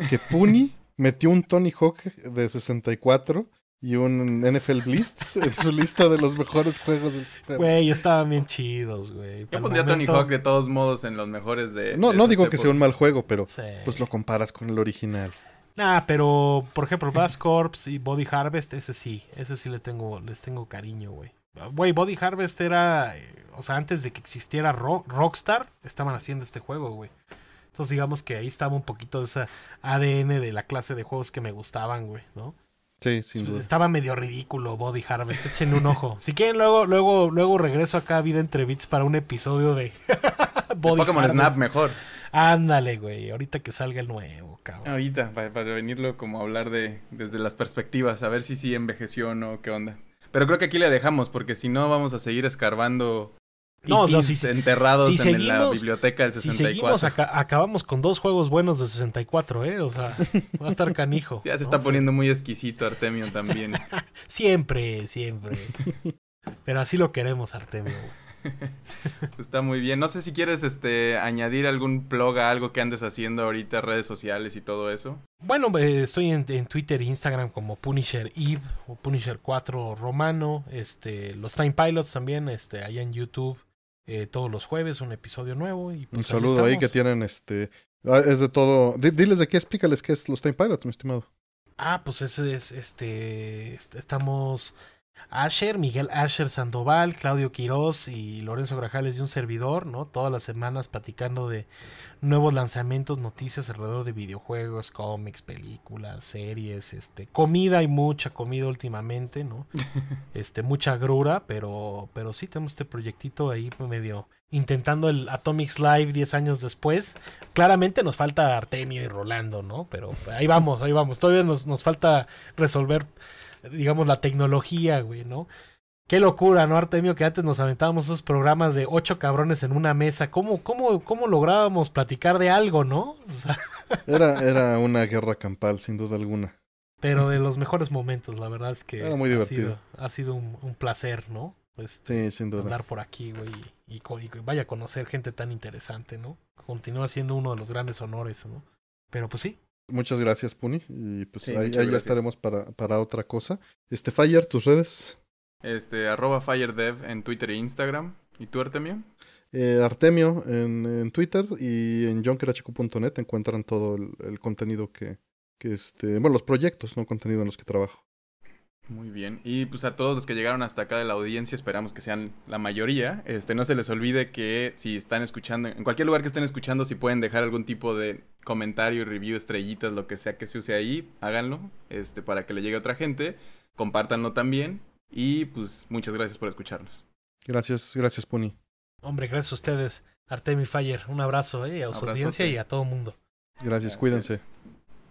que Puni *laughs* metió un Tony Hawk de 64 y un NFL Blitz en su lista de los mejores juegos del sistema. Güey, estaban bien chidos, güey. Yo pondría Tony Hawk de todos modos en los mejores de. No, no digo que sea un mal juego, pero pues lo comparas con el original. Nah, pero por ejemplo, Blast Corps y Body Harvest, ese sí, ese sí les tengo, les tengo cariño, güey. Güey, Body Harvest era. Eh, o sea, antes de que existiera Rockstar, estaban haciendo este juego, güey. Entonces, digamos que ahí estaba un poquito de esa ADN de la clase de juegos que me gustaban, güey, ¿no? Sí, sin Estaba medio ridículo Body Harvest. Échenle un ojo. si quieren, luego, luego, luego regreso acá a Vida entre Bits para un episodio de Body Pokémon Harvest. Snap mejor. Ándale, güey. Ahorita que salga el nuevo, cabrón. Ahorita, para, venirlo como a hablar de desde las perspectivas, a ver si sí envejeció o no, qué onda. Pero creo que aquí le dejamos, porque si no vamos a seguir escarbando no, enterrados en la biblioteca del 64. Si seguimos, acabamos con dos juegos buenos de 64, ¿eh? O sea, va a estar canijo. *laughs* ya se está poniendo muy exquisito Artemio también. *laughs* siempre, siempre. Pero así lo queremos, Artemio. *laughs* Pues está muy bien. No sé si quieres este, añadir algún plug a algo que andes haciendo ahorita, redes sociales y todo eso. Bueno, eh, estoy en, Twitter e Instagram como Punisher Eve o Punisher 4 Romano. Este, los Time Pilots también, este, allá en YouTube. Eh, todos los jueves un episodio nuevo. Y pues, un saludo ahí, que tienen este. Ah, es de todo. diles de qué, explícales qué es los Time Pirates, mi estimado. Ah, pues eso es, este, estamos Asher, Miguel Asher Sandoval, Claudio Quiroz y Lorenzo Grajales de un servidor, ¿no? Todas las semanas platicando de nuevos lanzamientos, noticias alrededor de videojuegos, cómics, películas, series, este, comida y mucha comida últimamente, ¿no? *laughs* Este, mucha grura, pero, pero sí tenemos este proyectito ahí medio intentando el Atomics Live 10 años después. Claramente nos falta Artemio y Rolando, ¿no? Pero ahí vamos, ahí vamos. Todavía nos, nos falta resolver digamos, la tecnología, güey, ¿no? Qué locura, ¿no, Artemio? Que antes nos aventábamos esos programas de ocho cabrones en una mesa. ¿Cómo, cómo, cómo lográbamos platicar de algo, no? *laughs* era, era una guerra campal, sin duda alguna. Pero de los mejores momentos, la verdad es que era muy divertido. ha sido, un, placer, ¿no? Este, sí, sin duda. Andar por aquí, güey, y, y, y, vaya a conocer gente tan interesante, ¿no? Continúa siendo uno de los grandes honores, ¿no? Pero pues sí, Muchas gracias, Puni. Y pues ahí, ya estaremos para, otra cosa. Este, Fire, tus redes. Este, arroba FireDev en Twitter e Instagram. ¿Y tú, Artemio? Eh, Artemio en, Twitter y en net encuentran todo el, el contenido que, que este, bueno, los proyectos, no contenido en los que trabajo. Muy bien. Y pues a todos los que llegaron hasta acá de la audiencia, esperamos que sean la mayoría. Este, no se les olvide que si están escuchando, en cualquier lugar que estén escuchando, si pueden dejar algún tipo de comentario, review, estrellitas, lo que sea que se use ahí, háganlo, este, para que le llegue a otra gente. Compártanlo también. Y pues muchas gracias por escucharnos. Gracias, gracias, Pony. Hombre, gracias a ustedes, Artemi Fire. Un abrazo eh, a su audiencia y a todo mundo. gracias. cuídense.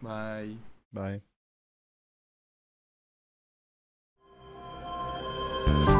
Bye. Bye. 嗯。